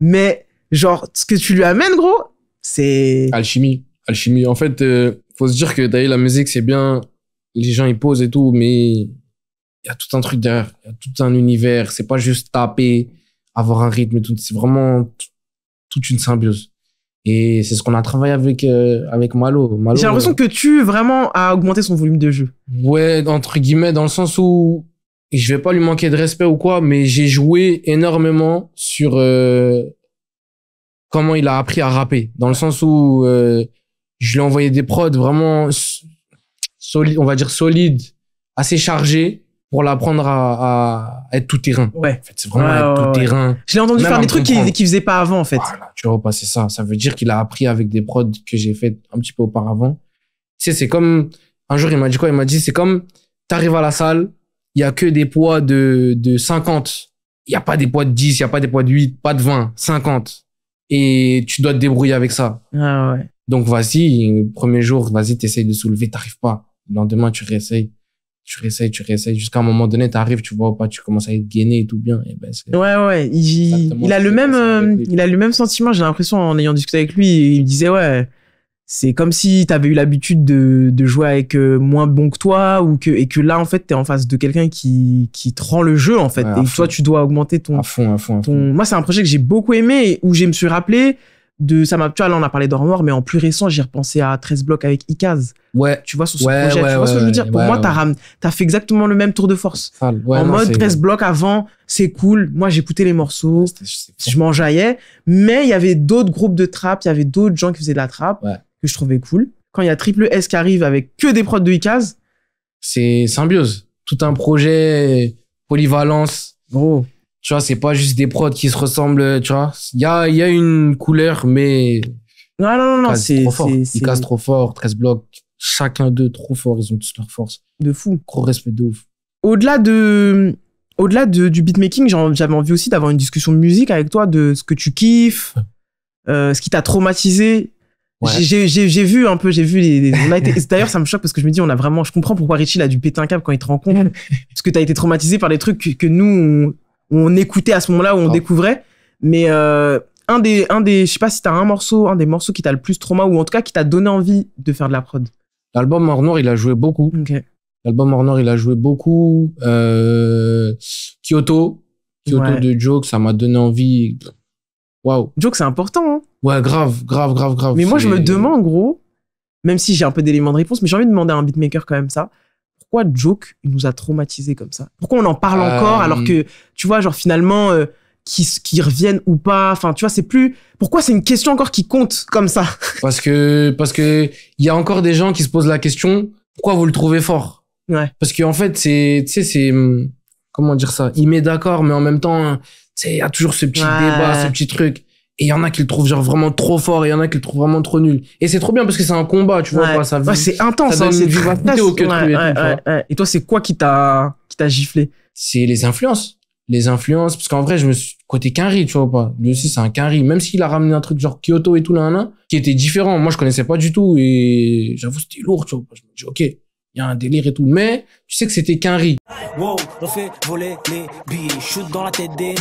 Mais, genre, ce que tu lui amènes, gros, c'est. Alchimie. Alchimie. En fait, euh, faut se dire que d'ailleurs, la musique, c'est bien. Les gens, ils posent et tout, mais y a tout un truc derrière, il y a tout un univers. C'est pas juste taper, avoir un rythme et tout. C'est vraiment toute une symbiose. Et c'est ce qu'on a travaillé avec, euh, avec Malo. J'ai l'impression euh, que tu vraiment a augmenté son volume de jeu. Ouais, entre guillemets, dans le sens où je vais pas lui manquer de respect ou quoi, mais j'ai joué énormément sur euh, comment il a appris à rapper. Dans le sens où je lui ai envoyé des prods vraiment solides, on va dire solides, assez chargés pour l'apprendre à, être tout terrain. Ouais. En c'est vraiment tout terrain. Je l'ai entendu faire des trucs qu'il ne faisait pas avant, en fait. tu vois, c'est ça. Ça veut dire qu'il a appris avec des prods que j'ai fait un petit peu auparavant. Tu sais, c'est comme, un jour, il m'a dit quoi? Il m'a dit, c'est comme, t'arrives à la salle, il y a que des poids de, de 50. Il n'y a pas des poids de 10, il n'y a pas des poids de 8, pas de 20, 50. Et tu dois te débrouiller avec ça. Ah ouais. Donc, vas-y, premier jour, vas-y, t'essayes de soulever, t'arrives pas. Le lendemain, tu réessayes tu réessayes, tu réessayes, jusqu'à un moment donné, tu arrives, tu vois pas, tu commences à être gainé et tout bien. Ben, ouais, ouais, il, il a le même, euh, il a le même sentiment, j'ai l'impression, en ayant discuté avec lui, il me disait, ouais, c'est comme si tu avais eu l'habitude de, de, jouer avec euh, moins bon que toi ou que, et que là, en fait, tu es en face de quelqu'un qui, qui te rend le jeu, en fait. et toi, tu dois augmenter ton. fond, à fond. Moi, c'est un projet que j'ai beaucoup aimé où je me suis rappelé, de ça tu là on a parlé d'Armoire mais en plus récent j'ai repensé à 13 blocs avec Icaz ouais tu vois sur ce projet tu vois ce que je veux dire pour moi t'as as fait exactement le même tour de force en mode 13 blocs avant c'est cool moi j'écoutais les morceaux je m'en jaillais mais il y avait d'autres groupes de trap il y avait d'autres gens qui faisaient de la trap que je trouvais cool quand il y a Triple S qui arrive avec que des prods de Icaz c'est symbiose tout un projet polyvalence gros tu vois, c'est pas juste des prods qui se ressemblent, euh, tu vois. Il y a, y a une couleur, mais. Non, non, non, non, c'est. Ils cassent trop fort, 13 blocs, chacun d'eux trop fort, ils ont toutes leurs force. De fou. Gros respect de ouf. Au-delà de. Au-delà de, du beatmaking, j'avais envie aussi d'avoir une discussion de musique avec toi, de ce que tu kiffes, euh, ce qui t'a traumatisé. J'ai vu un peu, j'ai vu les. [LAUGHS] D'ailleurs, ça me choque parce que je me dis, on a vraiment. Je comprends pourquoi Richie a dû péter un câble quand il te rencontre. [LAUGHS] parce que t'as été traumatisé par les trucs que, que nous, où on écoutait à ce moment-là, où on découvrait. Mais euh, un des, un des, je sais pas si t'as un morceau, un des morceaux qui t'a le plus trauma, ou en tout cas qui t'a donné envie de faire de la prod. L'album mort Noir, il a joué beaucoup. L'album mort Noir, il a joué beaucoup. Euh, Kyoto, Kyoto de Joke, ça m'a donné envie. Waouh. Joke, c'est important. Hein. Ouais, grave, grave, grave, grave. Mais moi, je me demande, en gros, même si j'ai un peu d'éléments de réponse, mais j'ai envie de demander à un beatmaker quand même ça pourquoi Joke nous a traumatisé comme ça Pourquoi on en parle euh, encore alors que, tu vois, genre finalement, euh, qui, qui reviennent ou pas Enfin, tu vois, c'est plus. Pourquoi c'est une question encore qui compte comme ça [LAUGHS] Parce que parce que il y a encore des gens qui se posent la question pourquoi vous le trouvez fort Ouais. Parce qu'en fait, c'est tu sais c'est hum, comment dire ça Il met d'accord, mais en même temps, hein, il y a toujours ce petit débat, ce petit truc et il y en a qui le trouvent genre vraiment trop fort et il y en a qui le trouvent vraiment trop nul et c'est trop bien parce que c'est un combat tu vois pas c'est intense hein, c'est du au et, toi c'est quoi qui t'a qui t'a giflé c'est les influences les influences parce qu'en vrai je me suis côté Kenry, tu vois pas lui aussi c'est un Kenry. même s'il a ramené un truc genre Kyoto et tout là, là qui était différent moi je connaissais pas du tout et j'avoue c'était lourd tu vois je me dis ok il y a un délire et tout, mais tu sais que c'était qu'un Wow, on fait voler les billes, shoot dans la tête des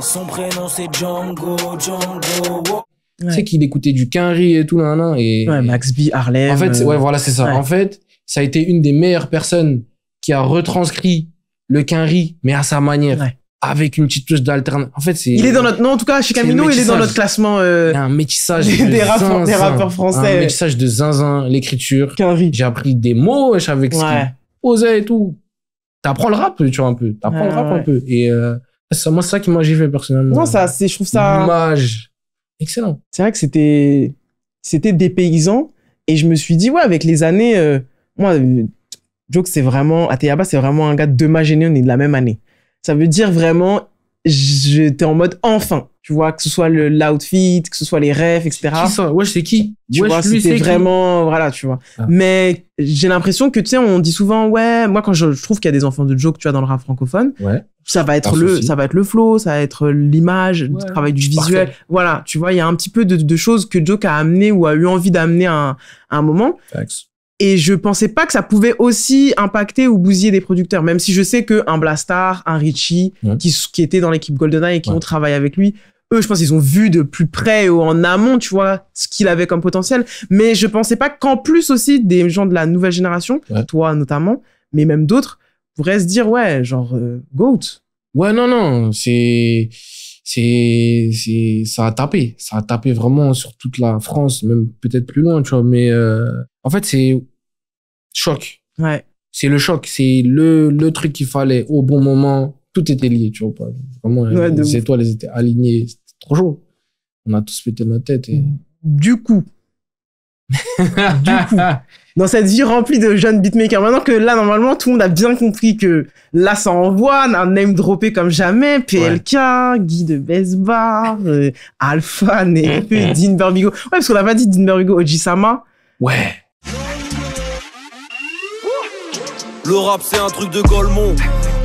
son prénom Django, Django, wow. Tu sais qu'il écoutait du Quinry et tout, là, là, et... Ouais, Max B, Harlem. En fait, ouais, euh, voilà, c'est ça. En fait, ça a été une des meilleures personnes qui a retranscrit le Quinry, mais à sa manière avec une petite touche d'alternance. En fait, c'est. Il est dans notre, non, en tout cas, chez Camino, il est dans notre classement, euh, Il y a un métissage des, de rappeurs, français. Un métissage de zinzin, l'écriture. J'ai appris des mots, avec ce qu'il posait et tout. T'apprends le rap, tu vois, un peu. T'apprends ouais, le rap un peu. Et, euh, c'est moi, ça qui m'a fait personnellement. Non, ça, c'est, je trouve ça. L'image. Excellent. C'est vrai que c'était, c'était des paysans. Et je me suis dit, ouais, avec les années, euh, moi, Joke, c'est vraiment, Ateyaba, c'est vraiment un gars de ma génération, on est de la même année. Ça veut dire vraiment, j'étais en mode enfin. Tu vois, que ce soit le, l'outfit, que ce soit les refs, etc. Qui ça Ouais, c'est qui Tu vois, c'était c'est vraiment, voilà, tu vois. Ah. Mais j'ai l'impression que, tu sais, on dit souvent, ouais, moi, quand je, trouve qu'il y a des enfants de joke, tu as dans le rap francophone, ouais. ça va être le, ça va être le flow, ça va être l'image, le travail du visuel. Voilà, tu vois, il y a un petit peu de, choses que Joke a amené ou a eu envie d'amener à un, un moment. Et je pensais pas que ça pouvait aussi impacter ou bousiller des producteurs, même si je sais qu'un Blastar, un Richie, qui, qui était dans l'équipe GoldenEye et qui ont travaillé avec lui, eux, je pense qu'ils ont vu de plus près ou en amont, tu vois, ce qu'il avait comme potentiel. Mais je pensais pas qu'en plus aussi des gens de la nouvelle génération, toi notamment, mais même d'autres, pourraient se dire, ouais, genre, go euh, GOAT. Ouais, non, non, c'est, c'est, c'est, ça a tapé. Ça a tapé vraiment sur toute la France, même peut-être plus loin, tu vois, mais, euh, en fait, c'est Choc. Ouais. C'est le choc, c'est le, le truc qu'il fallait au bon moment. Tout était lié, tu vois. Vraiment, les étoiles étaient alignées. C'était trop chaud. On a tous pété notre tête. Et... Du coup. [LAUGHS] du coup. Dans cette vie remplie de jeunes beatmakers, maintenant que là, normalement, tout le monde a bien compris que là, ça envoie, un name droppé comme jamais, PLK, Guy de Best Bar, euh, Alpha, [LAUGHS] Dean Bermigo. Ouais, parce qu'on n'a pas dit Dean Bermigo, Ojisama. Ouais. Le rap c'est un truc de Golemon.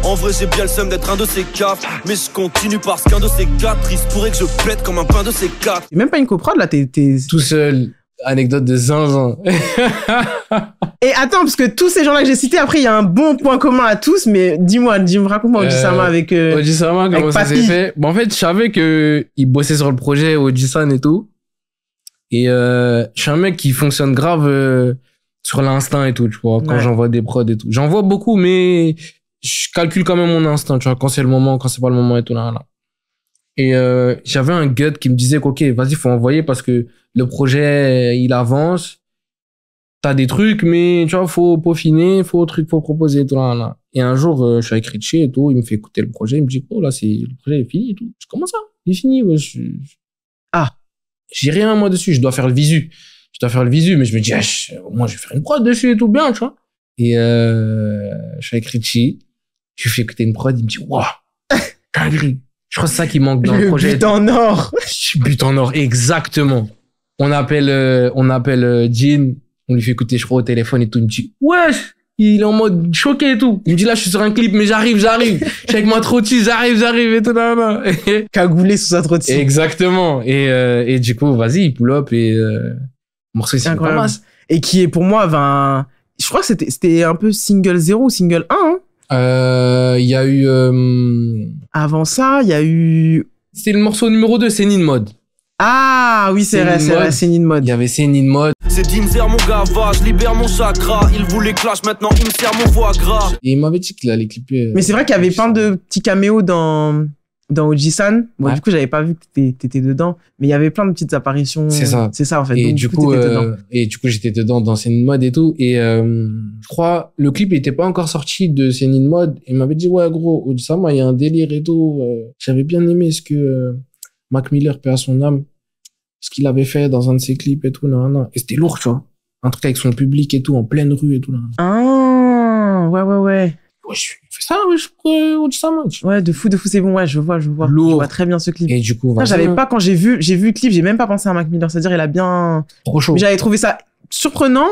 en vrai j'ai bien le seum d'être un de ces quatre Mais je continue parce qu'un de ces quatre Il se pourrait que je plaide comme un pain de ces quatre Et même pas une coprode là, t'es tout seul Anecdote de zinzin [LAUGHS] Et attends, parce que tous ces gens-là que j'ai cités, après, il y a un bon point commun à tous, mais dis-moi, dis-moi, raconte-moi Ojisama euh, avec. Euh, Ojisama, comment ça s'est fait En fait, je savais qu'il bossait sur le projet Ojisan et tout. Et euh, je suis un mec qui fonctionne grave. Euh, sur l'instinct et tout, tu vois, quand j'envoie des prods et tout. j'en vois beaucoup, mais je calcule quand même mon instinct, tu vois, quand c'est le moment, quand c'est pas le moment et tout, là, Et euh, j'avais un gut qui me disait qu'ok, vas-y, faut envoyer parce que le projet, il avance. T'as des trucs, mais tu vois, faut peaufiner, faut truc, faut proposer, et tout là, là. Et un jour, euh, je suis avec Richie et tout, il me fait écouter le projet, il me dit, oh là, c'est, le projet est fini et tout. Je, comment ça? Il est fini, Ah, j'ai rien moi dessus, je dois faire le visu je dois faire le visu, mais je me dis, ah, au moins, je vais faire une prod dessus et tout bien, tu vois. Et euh, je suis avec Richie, je lui fais écouter une prod, il me dit, waouh, [LAUGHS] dinguerie. Je crois que c'est ça qui manque dans le, le projet. But en or. but en or, exactement. On appelle, euh, on appelle euh, Jean, on lui fait écouter, je crois, au téléphone et tout. Il me dit, wesh, il est en mode choqué et tout. Il me dit, là, je suis sur un clip, mais j'arrive, j'arrive. je suis avec ma Trotty, j'arrive, j'arrive et tout. Là, là. [LAUGHS] Cagoulé sous sa trottie. Exactement. Et, et du coup, vas-y, il pull up et, morceau et qui est pour moi je crois que c'était un peu single 0 ou single 1 hein. euh, il y a eu euh, avant ça il y a eu c'est le morceau numéro 2 c'est Nin Mode ah oui c'est vrai c'est c'est Nin Mode il y avait c'est Nin Mode c'est Dinzer mon gavage libère mon chakra il voulait clash maintenant il me sert mon foie gras et il m'avait dit qu'il allait clipper euh, mais c'est vrai qu'il y avait plein de petits caméos dans dans Ojisan. du coup, j'avais pas vu que t'étais, étais dedans, mais il y avait plein de petites apparitions. C'est ça. C'est ça, en fait. Et du coup, euh, et du coup, j'étais dedans dans CNN Mode et tout. Et euh, je crois, le clip n'était pas encore sorti de CNN Mode. Il m'avait dit, ouais, gros, moi, il y a un délire et tout. Euh, j'avais bien aimé ce que Mac Miller, fait à son âme, ce qu'il avait fait dans un de ses clips et tout. non Et c'était lourd, tu vois. Un truc avec son public et tout, en pleine rue et tout. là. Ah, ouais, ouais, ouais ouais, je fais ça, ouais, je prends ça, match. Ouais, de fou, de fou, c'est bon, ouais, je vois, je vois. Lourd. Je vois très bien ce clip. Et du coup, J'avais pas, quand j'ai vu, j'ai vu le clip, j'ai même pas pensé à Mac Miller, c'est-à-dire, il a bien. Trop chaud. J'avais trouvé ça surprenant,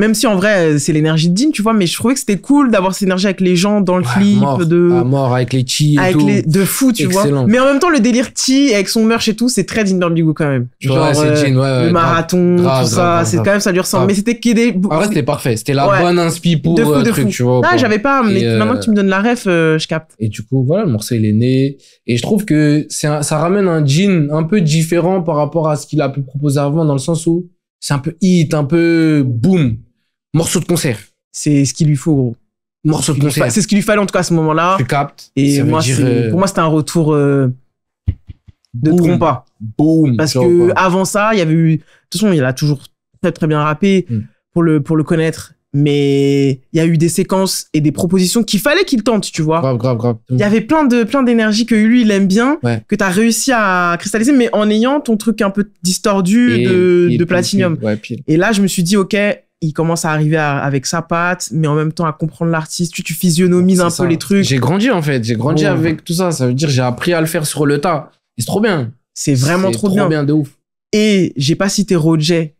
même si en vrai, c'est l'énergie de Dean, tu vois, mais je trouvais que c'était cool d'avoir cette énergie avec les gens dans le clip. de... mort avec les chi avec Les... De fou, tu vois. Mais en même temps, le délire T avec son merch et tout, c'est très Dean Bambigou quand même. Genre, euh, ouais, le marathon, tout ça. C'est quand même, ça lui ressemble. Mais c'était qui des. En vrai, c'était parfait. C'était la bonne inspi pour de euh, tu vois. Ah, j'avais pas, mais maintenant que tu me donnes la euh, ref, je capte. Et du coup, voilà, le morceau, il est né. Et je trouve que ça ramène un Jean un peu différent par rapport à ce qu'il a pu proposer avant, dans le sens où c'est un peu hit, un peu boom. Morceau de concert. C'est ce qu'il lui faut, gros. Morceau de concert. C'est ce qu'il lui fallait en tout cas à ce moment-là. Tu captes. Et moi, euh, pour moi, c'était un retour euh, de trompa. Boom. Parce qu'avant que avant ça, il y avait eu. De toute façon, il a toujours très très bien rappé mm. pour le pour le connaître. Mais il y a eu des séquences et des propositions qu'il fallait qu'il tente, tu vois. Grave, grave, grave. Il y avait plein de plein d'énergie que lui il aime bien, que tu as réussi à cristalliser, mais en ayant ton truc un peu distordu de, de platinium. et là, je me suis dit, ok, il commence à arriver avec sa patte, mais en même temps à comprendre l'artiste. Tu, tu physionomises un peu les trucs. J'ai grandi en fait, j'ai grandi avec tout ça. Ça veut dire j'ai appris à le faire sur le tas. Et c'est trop bien. C'est vraiment trop, trop bien. bien de ouf. Et j'ai pas cité Roger,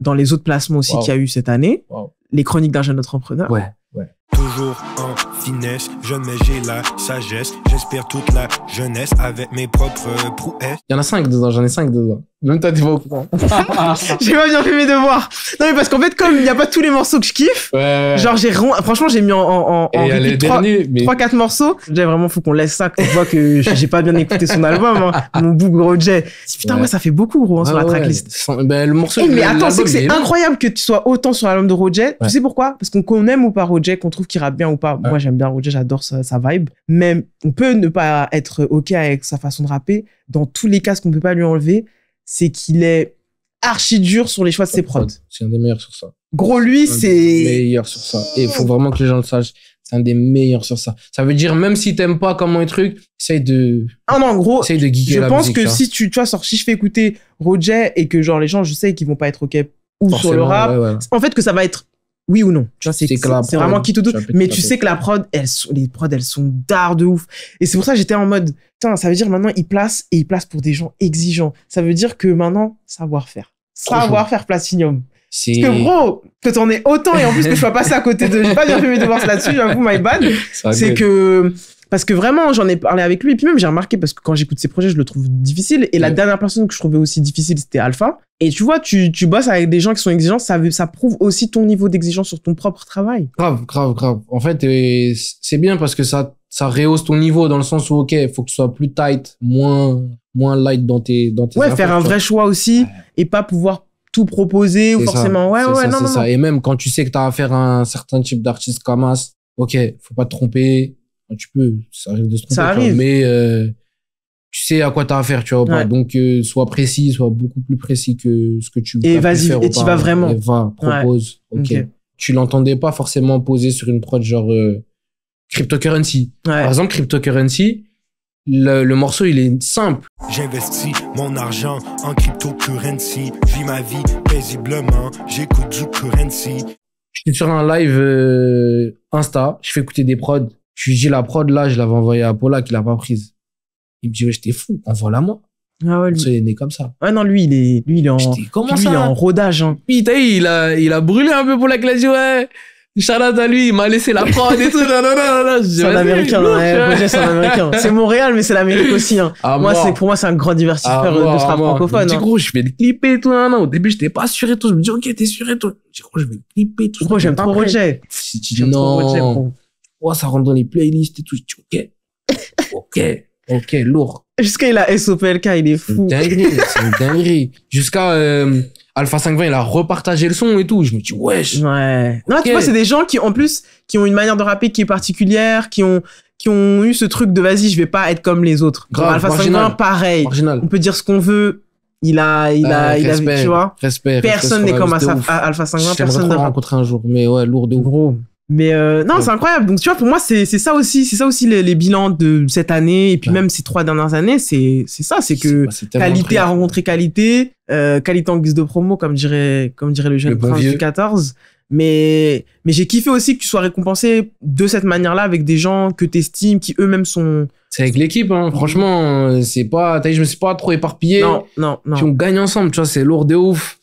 Dans, les autres placements aussi qu'il y a eu cette année. Les chroniques d'un jeune entrepreneur. Ouais. Ouais. Toujours en finesse, j'ai la sagesse. J'espère toute la jeunesse avec mes propres prouesses. Il y en a cinq dedans, j'en ai cinq dedans. Même toi, des [LAUGHS] j'ai pas bien fait mes devoirs. Non, mais parce qu'en fait, comme il n'y a pas tous les morceaux que je kiffe, genre, j'ai franchement, j'ai mis en, en, en, 3, 4 morceaux. J'ai vraiment, faut qu'on laisse ça, qu'on voit que [LAUGHS] j'ai pas bien écouté son album, hein. mon bouc gros Putain, ouais. ça fait beaucoup, gros, hein, sur la tracklist. Ben, le morceau. Eh, mais attends, c'est que c'est incroyable que tu sois autant sur l'album de Roger. Tu sais pourquoi? Parce qu'on aime ou pas Roger, qu'on trouve qu'il rappe bien ou pas. Moi, j'aime bien Roger, j'adore sa, vibe. Mais on peut ne pas être OK avec sa façon de rapper. Dans tous les cas, ce qu'on peut pas lui enlever, c'est qu'il est archi dur sur les choix de ses prods. C'est un des meilleurs sur ça. Gros, lui, c'est. meilleur sur ça. Et il faut vraiment que les gens le sachent. C'est un des meilleurs sur ça. Ça veut dire, même si t'aimes pas comment un truc, essaye de. Ah non, en gros. Essaye de Je pense que hein. si tu, tu vois, si je fais écouter Roger et que genre les gens, je sais qu'ils vont pas être OK ou sur le rap, en fait, que ça va être oui ou non. Tu vois, c'est, vraiment qui te doute. Mais tu sais que la prod, elles sont, les prods, elles sont d'art de ouf. Et c'est pour ça que j'étais en mode, tiens ça veut dire maintenant, ils placent et ils placent pour des gens exigeants. Ça veut dire que maintenant, savoir-faire. Savoir-faire Platinum. Parce que gros, que t'en aies autant et en plus que je sois passé à côté de, j'ai pas bien fait mes devoirs là-dessus, j'avoue, my bad. [LAUGHS] C'est que, parce que vraiment, j'en ai parlé avec lui. Et puis même, j'ai remarqué, parce que quand j'écoute ses projets, je le trouve difficile. Et la mm. dernière personne que je trouvais aussi difficile, c'était Alpha. Et tu vois, tu, tu bosses avec des gens qui sont exigeants, ça, ça prouve aussi ton niveau d'exigence sur ton propre travail. Grave, grave, grave. En fait, euh, c'est bien parce que ça, ça rehausse ton niveau dans le sens où, OK, il faut que tu sois plus tight, moins, moins light dans tes, dans tes Ouais, faire un vrai choix aussi et pas pouvoir tout proposer ou forcément. ouais, ouais, ça, non, ça. Et même quand tu sais que tu as affaire à un certain type d'artiste comme As, OK, faut pas te tromper tu peux, ça arrive de se tromper. mais euh, tu sais à quoi t'as affaire, tu vois. Donc, euh, sois précis, sois beaucoup plus précis que ce que tu Et vas-y, et tu vas vraiment. Et va, propose. ok. Tu l'entendais pas forcément poser sur une prod genre euh, cryptocurrency. Par exemple, cryptocurrency. Le, morceau, il est simple. J'investis mon argent en cryptocurrency. Vis ma vie paisiblement. J'écoute du currency. J'étais sur un live euh, Insta. Je fais écouter des prods je lui dis la prod, là, je l'avais envoyé à Paula, qui l'a pas prise. Il me dit, ouais, j'étais fou, envoie-la moi. Ah ouais, lui... né comme ça. Ah non, lui, il est, lui, il est en, comment ça? il est en rodage. Hein. Puis, il a, il a brûlé un peu pour la classe ouais. Charlotte à lui, il m'a laissé la prod et tout. Non, non, non, non. C'est un américain, c'est Montréal, mais c'est l'Amérique aussi, hein. moi, c'est, pour moi, c'est un grand diversifier euh, de ce francophone. Je hein. dis, gros, je vais le clipper et tout, non, non. Au début, j'étais pas sûr et tout. Je me dis, ok, t'es sûr et tout. Je dis, gros, je vais le clipper et tout. Gros, j'aime trop Roger. Non. Oh, ça rentre dans les playlists et tout. ok. [LAUGHS] Ok. Ok, lourd. Jusqu'à il a SOPLK, il est fou. [LAUGHS] C'est une dinguerie, c'est une Jusqu'à euh, Alpha 520, il a repartagé le son et tout. Je me dis, wesh. Ouais. Non, tu vois, c'est des gens qui, en plus, qui ont une manière de rapper qui est particulière, qui ont, qui ont eu ce truc de vas-y, je vais pas être comme les autres. Grave, Alpha 520, pareil. On peut dire ce qu'on veut. Il a, il a, euh, il respect, a, tu vois. Respect, personne n'est comme Alpha, Alpha 520, personne n'a rencontré un jour, mais ouais, lourd de gros. Mais euh, non, c'est incroyable. Donc, tu vois, pour moi, c'est ça aussi, c'est ça aussi les, bilans de cette année et puis même ces trois dernières années, c'est ça, c'est que bah, qualité a rencontré qualité, euh, qualité en guise de promo, comme dirait, comme dirait le jeune prince du 14. Mais, mais j'ai kiffé aussi que tu sois récompensé de cette manière-là avec des gens que tu estimes, qui eux-mêmes sont. C'est avec l'équipe, hein. franchement, euh, c'est pas, je me suis pas trop éparpillé. Non, non, non. on gagne ensemble, tu vois, c'est lourd de ouf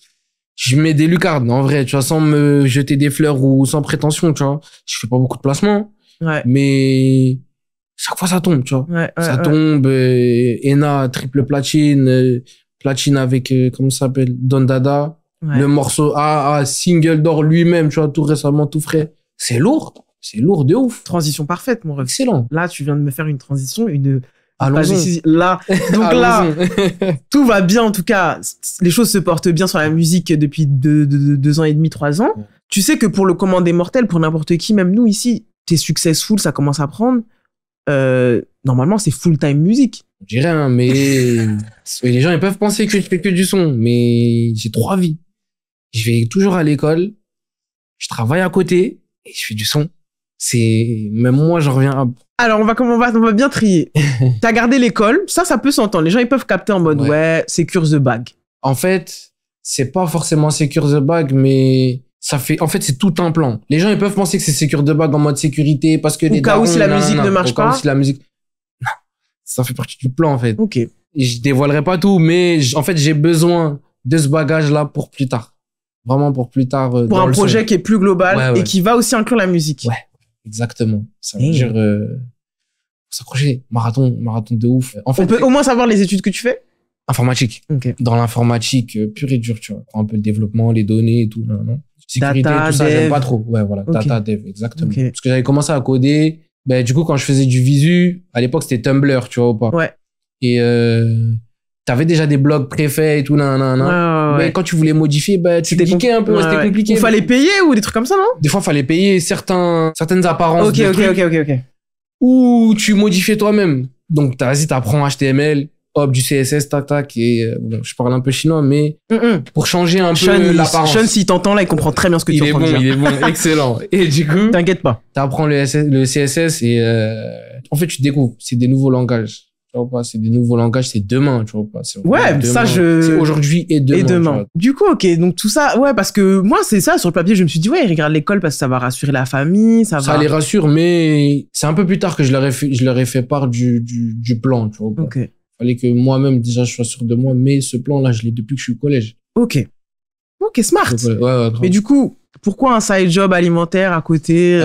je mets des lucarnes, en vrai, tu vois, sans me jeter des fleurs ou sans prétention, tu vois. Je fais pas beaucoup de placements. Ouais. Mais chaque fois, ça tombe, tu vois. ça tombe. Euh, Ena, triple platine. Euh, platine avec, euh, comment ça s'appelle Don Dada. Le morceau à single d'or lui-même, tu vois, tout récemment, tout frais. C'est lourd. C'est lourd de ouf. Transition parfaite, mon ref. Excellent. Là, tu viens de me faire une transition, une Là, [LAUGHS] donc là, [LAUGHS] tout va bien en tout cas. Les choses se portent bien sur la musique depuis deux, ans et demi, trois ans. Tu sais que pour le commandé mortel, pour n'importe qui, même nous ici, t'es successful, ça commence à prendre. Euh, normalement, c'est full time musique. Je dirais, hein, mais [LAUGHS] les gens ils peuvent penser que je fais que du son, mais j'ai trois vies. Je vais toujours à l'école, je travaille à côté et je fais du son. C'est même moi, j'en reviens. À... Alors on va comment on va on va bien trier. [LAUGHS] T'as gardé l'école, ça ça peut s'entendre. Les gens ils peuvent capter en mode ouais, c'est secure the bag. En fait, c'est pas forcément secure the bag, mais ça fait en fait c'est tout un plan. Les gens ils peuvent penser que c'est secure the bag en mode sécurité parce que au les cas où si la musique ne marche au pas. Cas où si la musique ça fait partie du plan en fait. Ok. Je dévoilerai pas tout, mais en fait j'ai besoin de ce bagage là pour plus tard. Vraiment pour plus tard. Euh, pour un projet qui est plus global et qui va aussi inclure la musique. Ouais. Exactement. Ça veut mmh. dire euh, s'accrocher. Marathon, marathon de ouf. On peut au moins savoir les études que tu fais Informatique. Dans l'informatique euh, pure et dure, tu vois. Un peu le développement, les données et tout. Non, non. Sécurité, tout ça, j'aime pas trop. Ouais, voilà. Data, dev, exactement. Parce que j'avais commencé à coder. Ben, du coup, quand je faisais du visu, à l'époque, c'était Tumblr, tu vois ou pas. Ouais. Et euh, t'avais déjà des blogs préfets et tout, nan, nan, nan. Mais quand tu voulais modifier, bah, c'était compliqué un peu, c'était compliqué. Il fallait payer ou des trucs comme ça, non Des fois, il fallait payer certains, certaines apparences. Ok, ok, ok, ok, ok. Ou tu modifiais toi-même. Donc, vas-y, t'apprends HTML, hop, du CSS, tac, tac, et euh, bon, je parle un peu chinois, mais pour changer un peu l'apparence. Sean, s'il t'entend là, il comprend très bien ce que tu es Il est bon, il est bon, excellent. Et du coup. T'inquiète pas. T'apprends le, le, CSS et euh, en fait, tu découvres, c'est des nouveaux langages tu vois c'est des nouveaux langages c'est demain tu vois pas ouais ça je c'est aujourd'hui et demain du coup ok donc tout ça ouais parce que moi c'est ça sur le papier je me suis dit ouais regarde l'école parce que ça va rassurer la famille ça, va ça les rassure mais c'est un peu plus tard que je leur ai fait, je leur ai fait part du, du, plan tu vois pas. ok fallait que moi-même déjà je sois sûr de moi mais ce plan là je l'ai depuis que je suis au collège ok ok smart ouais, mais du coup pourquoi un side job alimentaire à côté euh?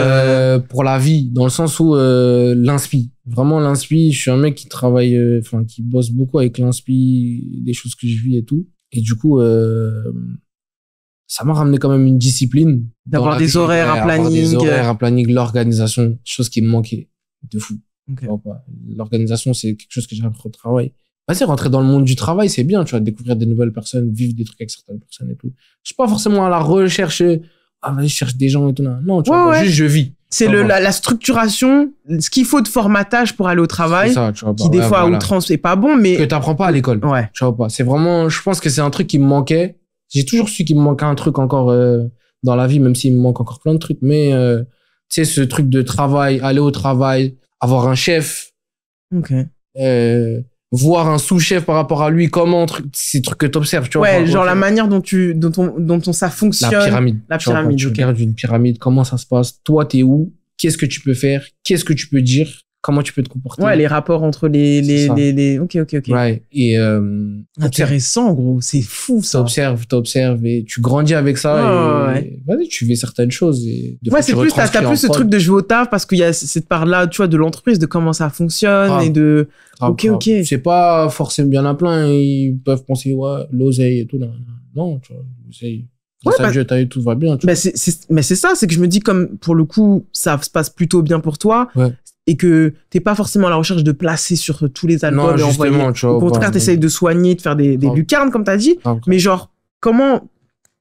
euh, Pour la vie, dans le sens où euh, l'inspi. Vraiment l'inspi. Je suis un mec qui travaille, euh, enfin qui bosse beaucoup avec l'inspi, des choses que je vis et tout. Et du coup, euh, ça m'a ramené quand même une discipline. D'avoir des, horaires, à planning, des horaires, à planning, l'organisation, chose qui me manquait de fou. L'organisation, c'est quelque chose que j'aime au travail. Vas-y, rentrer dans le monde du travail, c'est bien, tu vois, découvrir des nouvelles personnes, vivre des trucs avec certaines personnes et tout. Je suis pas forcément à la recherche ah vas-y je cherche des gens et tout non tu vois juste je vis c'est le la, la, structuration ce qu'il faut de formatage pour aller au travail ça, tu vois bah qui des fois à outrance c'est pas bon mais que t'apprends pas à l'école ouais tu vois pas c'est vraiment je pense que c'est un truc qui me manquait j'ai toujours su qu'il me manquait un truc encore euh, dans la vie même s'il me manque encore plein de trucs mais euh, tu sais ce truc de travail aller au travail avoir un chef ok euh, voir un sous-chef par rapport à lui, comment ces trucs que t'observes, tu vois. Ouais, genre la manière dont tu, dont on, dont ça fonctionne. La pyramide. La pyramide. Tu, pyramide, comment ça se passe? Toi, t'es où? Qu'est-ce que tu peux faire? Qu'est-ce que tu peux dire? comment tu peux te comporter. les rapports entre les. les, les, Ok, ok, ok. Et. Euh, Intéressant, gros. C'est fou, ça. T'observes, t'observes et tu grandis avec ça. et, tu vis certaines choses. Et de ouais, c'est plus, t'as plus ce truc de jouer au taf parce qu'il y a cette part-là, tu vois, de l'entreprise, de comment ça fonctionne ah. et de. Ah, ok, ah, ok. C'est pas forcément bien à plein. Ils peuvent penser, ouais, l'oseille et tout. Non, tu vois, l'oseille. ça bah, tout va bien. Bah, mais c'est ça, c'est que je me dis, comme pour le coup, ça se passe plutôt bien pour toi, ouais et que t'es pas forcément à la recherche de placer sur tous les albums non, et envoyer. Au contraire, t'essayes de soigner, de faire des, ah. lucarnes, comme t'as dit. Ah, mais genre, comment.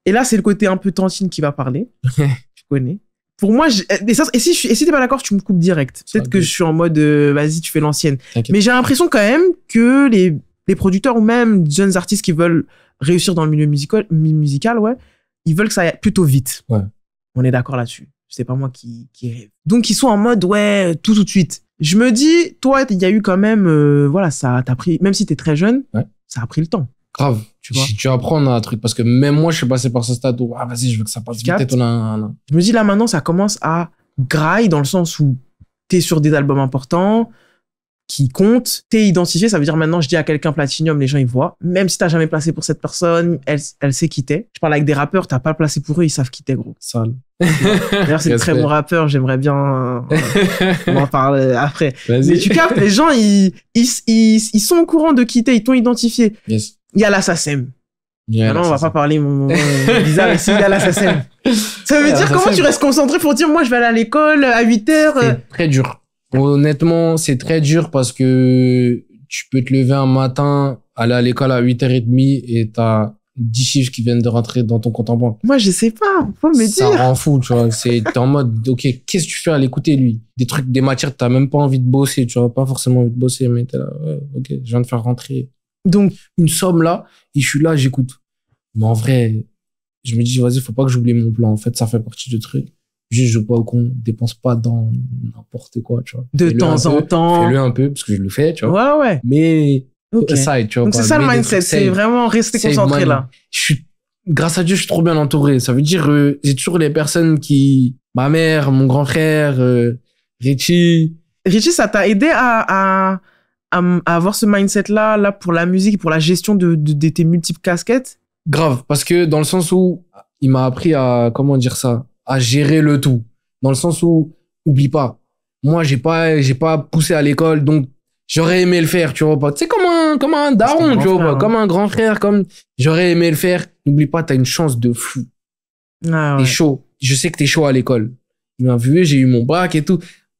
Et là, c'est le côté un peu tantine qui va parler. [LAUGHS] tu connais. Pour moi, eh, et, si je... n'es pas d'accord, tu me coupes direct. Peut-être que je suis en mode, euh, vas-y, tu fais l'ancienne. Mais j'ai l'impression quand même que les, les producteurs ou même jeunes artistes qui veulent réussir dans le milieu musical, musical ouais, ils veulent que ça aille plutôt vite. Ouais. On est d'accord là-dessus c'est pas moi qui, qui rêve. Donc ils sont en mode ouais tout tout de suite. Je me dis toi il y a eu quand même euh, voilà ça t'a pris même si t'es très jeune ça a pris le temps. Grave. Tu vois. Tu apprends un truc parce que même moi je suis passé par ce stade où ah vas-y je veux que ça passe vite. Je me dis là maintenant ça commence à graille dans le sens où t'es sur des albums importants qui compte. T'es identifié, ça veut dire maintenant je dis à quelqu'un platinum, les gens ils voient. Même si t'as jamais placé pour cette personne, elle, elle sait qui t'es. Je parle avec des rappeurs, t'as pas placé pour eux, ils savent qui t'es gros. Sale. D'ailleurs c'est [LAUGHS] très bon rappeur, j'aimerais bien euh, en parler après. Mais tu captes, les gens ils, ils, ils, sont au courant de qui t'es, ils t'ont identifié. Il y a l'assassin. Yeah, non, on va pas parler mon bizarre [LAUGHS] ici, il y a l'assassin. Ça veut dire comment tu restes concentré pour dire moi je vais aller à l'école à 8 h C'est euh, très dur. Honnêtement, c'est très dur parce que tu peux te lever un matin, aller à l'école à 8h30 et t'as 10 chiffres qui viennent de rentrer dans ton compte en banque. Moi, je sais pas, faut me dire. Ça rend fou, tu vois. C'est en mode, ok, qu'est-ce que tu fais à l'écouter, lui Des trucs, des matières, t'as même pas envie de bosser, tu vois, pas forcément envie de bosser, mais t'es là, euh, ok, je viens de faire rentrer. Donc, une somme là, et je suis là, j'écoute. Mais en vrai, je me dis, vas-y, faut pas que j'oublie mon plan. En fait, ça fait partie de truc juste joue pas qu'on con, dépense pas dans n'importe quoi, tu vois. De temps en temps. Fais-le un peu, parce que je le fais, tu vois. Ouais, ouais. Mais, ça tu vois. Donc c'est ça le mindset, c'est vraiment rester concentré là. Je suis, grâce à Dieu, je suis trop bien entouré. Ça veut dire, euh, j'ai toujours les personnes qui, ma mère, mon grand frère, euh, Richie. Richie, ça t'a aidé à, à, à, avoir ce mindset là, là, pour la musique, pour la gestion de, de, de tes multiples casquettes? Grave, parce que dans le sens où il m'a appris à, comment dire ça, à gérer le tout. Dans le sens où, oublie pas, moi, j'ai pas, j'ai pas poussé à l'école, donc j'aurais aimé le faire, tu vois pas. C'est comme un, comme un daron, tu vois hein. Comme un grand frère, comme j'aurais aimé le faire. N'oublie pas, t'as une chance de fou. Ah, chaud. Je sais que t'es chaud à l'école. Tu m'as vu, j'ai eu mon bac et tout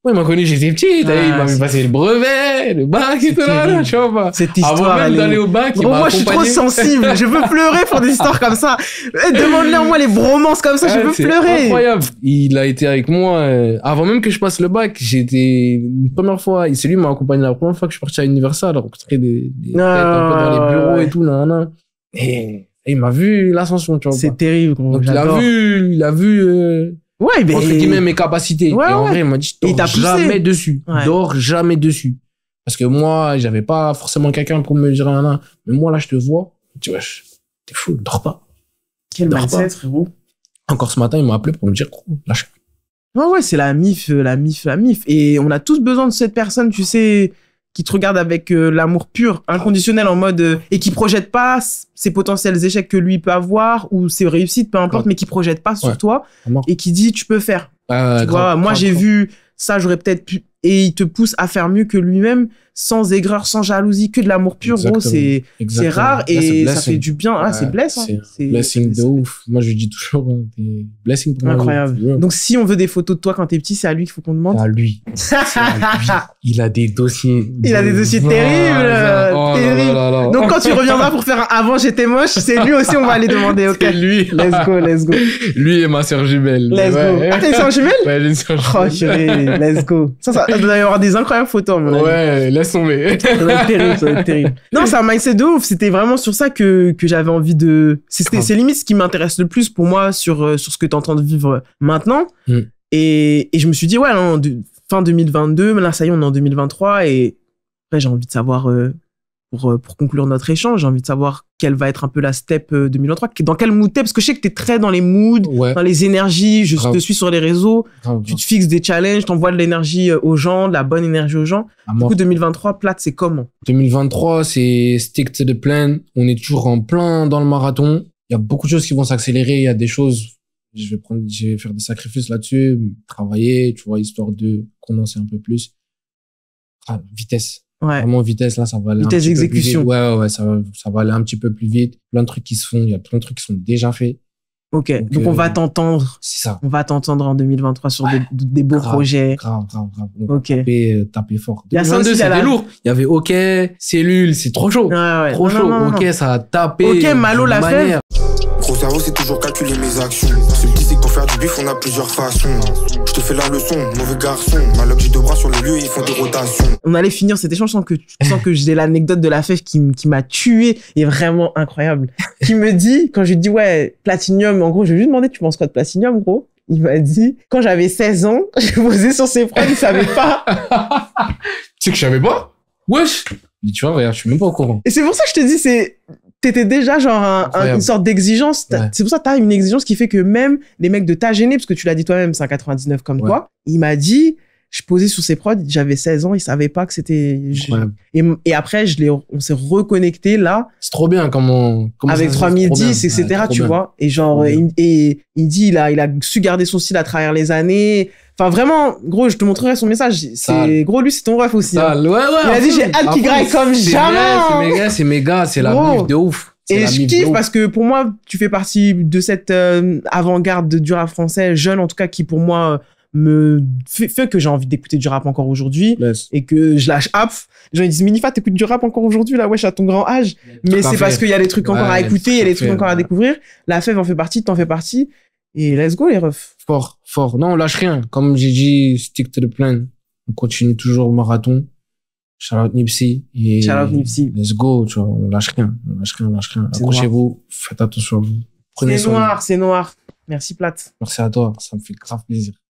il m'a ah, connu, j'étais petit. il m'a fait passer le brevet, le bac et tout là, tu vois. Pas. Bah, cette histoire. Avant d'aller au bac, il Moi, je suis trop sensible. Je veux pleurer pour des histoires comme ça. Eh, demande-leur, moi, les bromances comme ça, je ah, veux pleurer. incroyable. Il a été avec moi. Euh, avant même que je passe le bac, j'étais une première fois. C'est lui qui m'a accompagné la première fois que je suis parti à Universal, rencontrer des, des ah, dans les bureaux et tout, là, là, Et, il m'a vu l'ascension, tu vois. C'est bah. terrible. Gros, Donc, il a vu, il a vu. Euh, Ouais, mais... Entre guillemets, mes capacités. Ouais, et en ouais. vrai, il m'a dit, dors jamais dessus. Dors jamais dessus. Parce que moi, j'avais pas forcément quelqu'un pour me dire, un, mais moi, là, je te vois. Tu vois, t'es fou, dors pas. Quel dors mindset, frérot. Encore ce matin, il m'a appelé pour me dire, lâche. Ouais, ouais, c'est la mif, euh, la mif, la mif. Et on a tous besoin de cette personne, tu sais, qui te regarde avec euh, l'amour pur, inconditionnel, en mode euh, et qui projette pas ses potentiels échecs que lui peut avoir ou ses réussites, peu importe, mais qui projette pas sur toi et qui dit tu peux faire. moi j'ai vu ça, j'aurais peut-être pu, et il te pousse à faire mieux que lui-même sans aigreur, sans jalousie, que de l'amour pur, gros. C'est, c'est rare et ça fait du bien. Ah, c'est blessant. Hein. C'est blessing de ouf. Moi, je dis toujours, hein, blessing pour Incroyable. Moi, Donc, si on veut des photos de toi quand t'es petit, c'est à lui qu'il faut qu'on demande. À lui. [LAUGHS] Il a des dossiers. Il a des dossiers terribles. Oh oh terribles. Donc, quand tu reviendras pour faire un avant, j'étais moche, c'est lui aussi, on va aller demander. C'est lui. Let's go, let's go. Lui et ma sœur jumelle. Let's go. Ah, t'as une sœur jumelle? Oh j'ai une sœur oh, jumelle. Oh, let's go. Ça, ça, il doit y avoir des incroyables photos, Ouais, laisse tomber. ça va être terrible, terrible. Non, c'est un mindset de ouf. C'était vraiment sur ça que, que j'avais envie de. C'est limite ce qui m'intéresse le plus pour moi sur, euh, sur ce que tu es en train de vivre euh, maintenant. Mm. Et, et, je me suis dit, ouais, fin 2022, mais là, ça y est, on est en 2023. Et après, j'ai envie de savoir. Euh, pour, euh, pour conclure notre échange, j'ai envie de savoir quelle va être un peu la step 2023, euh, dans quel mood t'es, parce que je sais que t'es très dans les moods, dans les énergies, je te suis sur les réseaux, tu te fixes des challenges, t'envoies de l'énergie euh, aux gens, de la bonne énergie aux gens. du coup, 2023, plate, c'est comment 2023, c'est stick to the plan, on est toujours en plein dans le marathon, il y a beaucoup de choses qui vont s'accélérer, il y a des choses, je vais prendre, je vais faire des sacrifices là-dessus, travailler, tu vois, histoire de condenser un peu plus. Ah, vitesse Ouais. Vraiment vitesse, là, ça va aller. Vitesse d'exécution. Ouais, ouais, ouais, ça ça va aller un petit peu plus vite. Plein de trucs qui se font. Il y a plein de trucs qui sont déjà faits. Ok, donc, on euh, va t'entendre. C'est ça. On va t'entendre en 2023 sur des, beaux projets. Grave, grave, grave. Donc, ok. Taper, euh, taper fort. 2022, c'était lourd. Il y avait OK, cellule, c'est trop chaud. trop chaud. ok, ça a tapé. Ok, Malo l'a fait c'est toujours calculer mes actions. Ce petit c'est pour faire du bif, on a plusieurs façons. Je te fais la leçon, mauvais garçon. Maloc, j'ai deux bras sur le lieu, ils font des rotations. On allait finir cet échange sans que, sans que j'ai l'anecdote de la fève qui, qui m'a tué et vraiment incroyable. qui me dit, quand je lui dis, ouais, Platinium, en gros, je lui ai demandé, tu penses quoi de Platinium, gros? Il m'a dit, quand j'avais 16 ans, [LAUGHS] je posais sur ses freins il savait pas. [LAUGHS] tu sais que je savais pas? Wesh! Mais tu vois, regarde, je suis même pas au courant. Et c'est pour ça que je te dis, c'est t'étais déjà genre une sorte d'exigence. C'est pour ça que t'as une exigence qui fait que même les mecs de ta gêné, parce que tu l'as dit toi-même, c'est un 99 comme toi, il m'a dit, je posais sur ses prods, j'avais 16 ans, il savait pas que c'était. Et, après, je l'ai, on s'est reconnecté là. C'est trop bien comment. comment avec 3010, etc. tu vois. Et genre, et il dit, il a, il a su garder son style à travers les années. Enfin, vraiment, gros, je te montrerai son message. C'est gros, lui, c'est ton ref aussi. Hein. Ouais, ouais, il a dit, j'ai hâte qu'il graille comme jamais. C'est hein. méga, c'est méga, c'est la de ouf. Et je kiffe parce que pour moi, tu fais partie de cette euh, avant-garde du rap français, jeune en tout cas, qui pour moi me fait, que j'ai envie d'écouter du rap encore aujourd'hui et que je lâche apf. Les gens ils disent Minifa, t'écoutes du rap encore aujourd'hui là, wesh, à ton grand âge. Mais c'est parce qu'il y a des trucs encore à écouter, il y a des trucs encore à découvrir. La fève en fait partie, t'en fais partie. Et let's go les refs. Fort, fort. Non, on lâche rien. Comme j'ai dit, stick to the plan. On continue toujours au marathon. Shout out Nipsey. Et Shout Let's go, tu vois. On lâche rien. On lâche rien, on lâche rien. Accrochez-vous. Faites attention à vous. Prenez C'est noir, c'est noir. Merci Plate. Merci à toi. Ça me fait grave plaisir.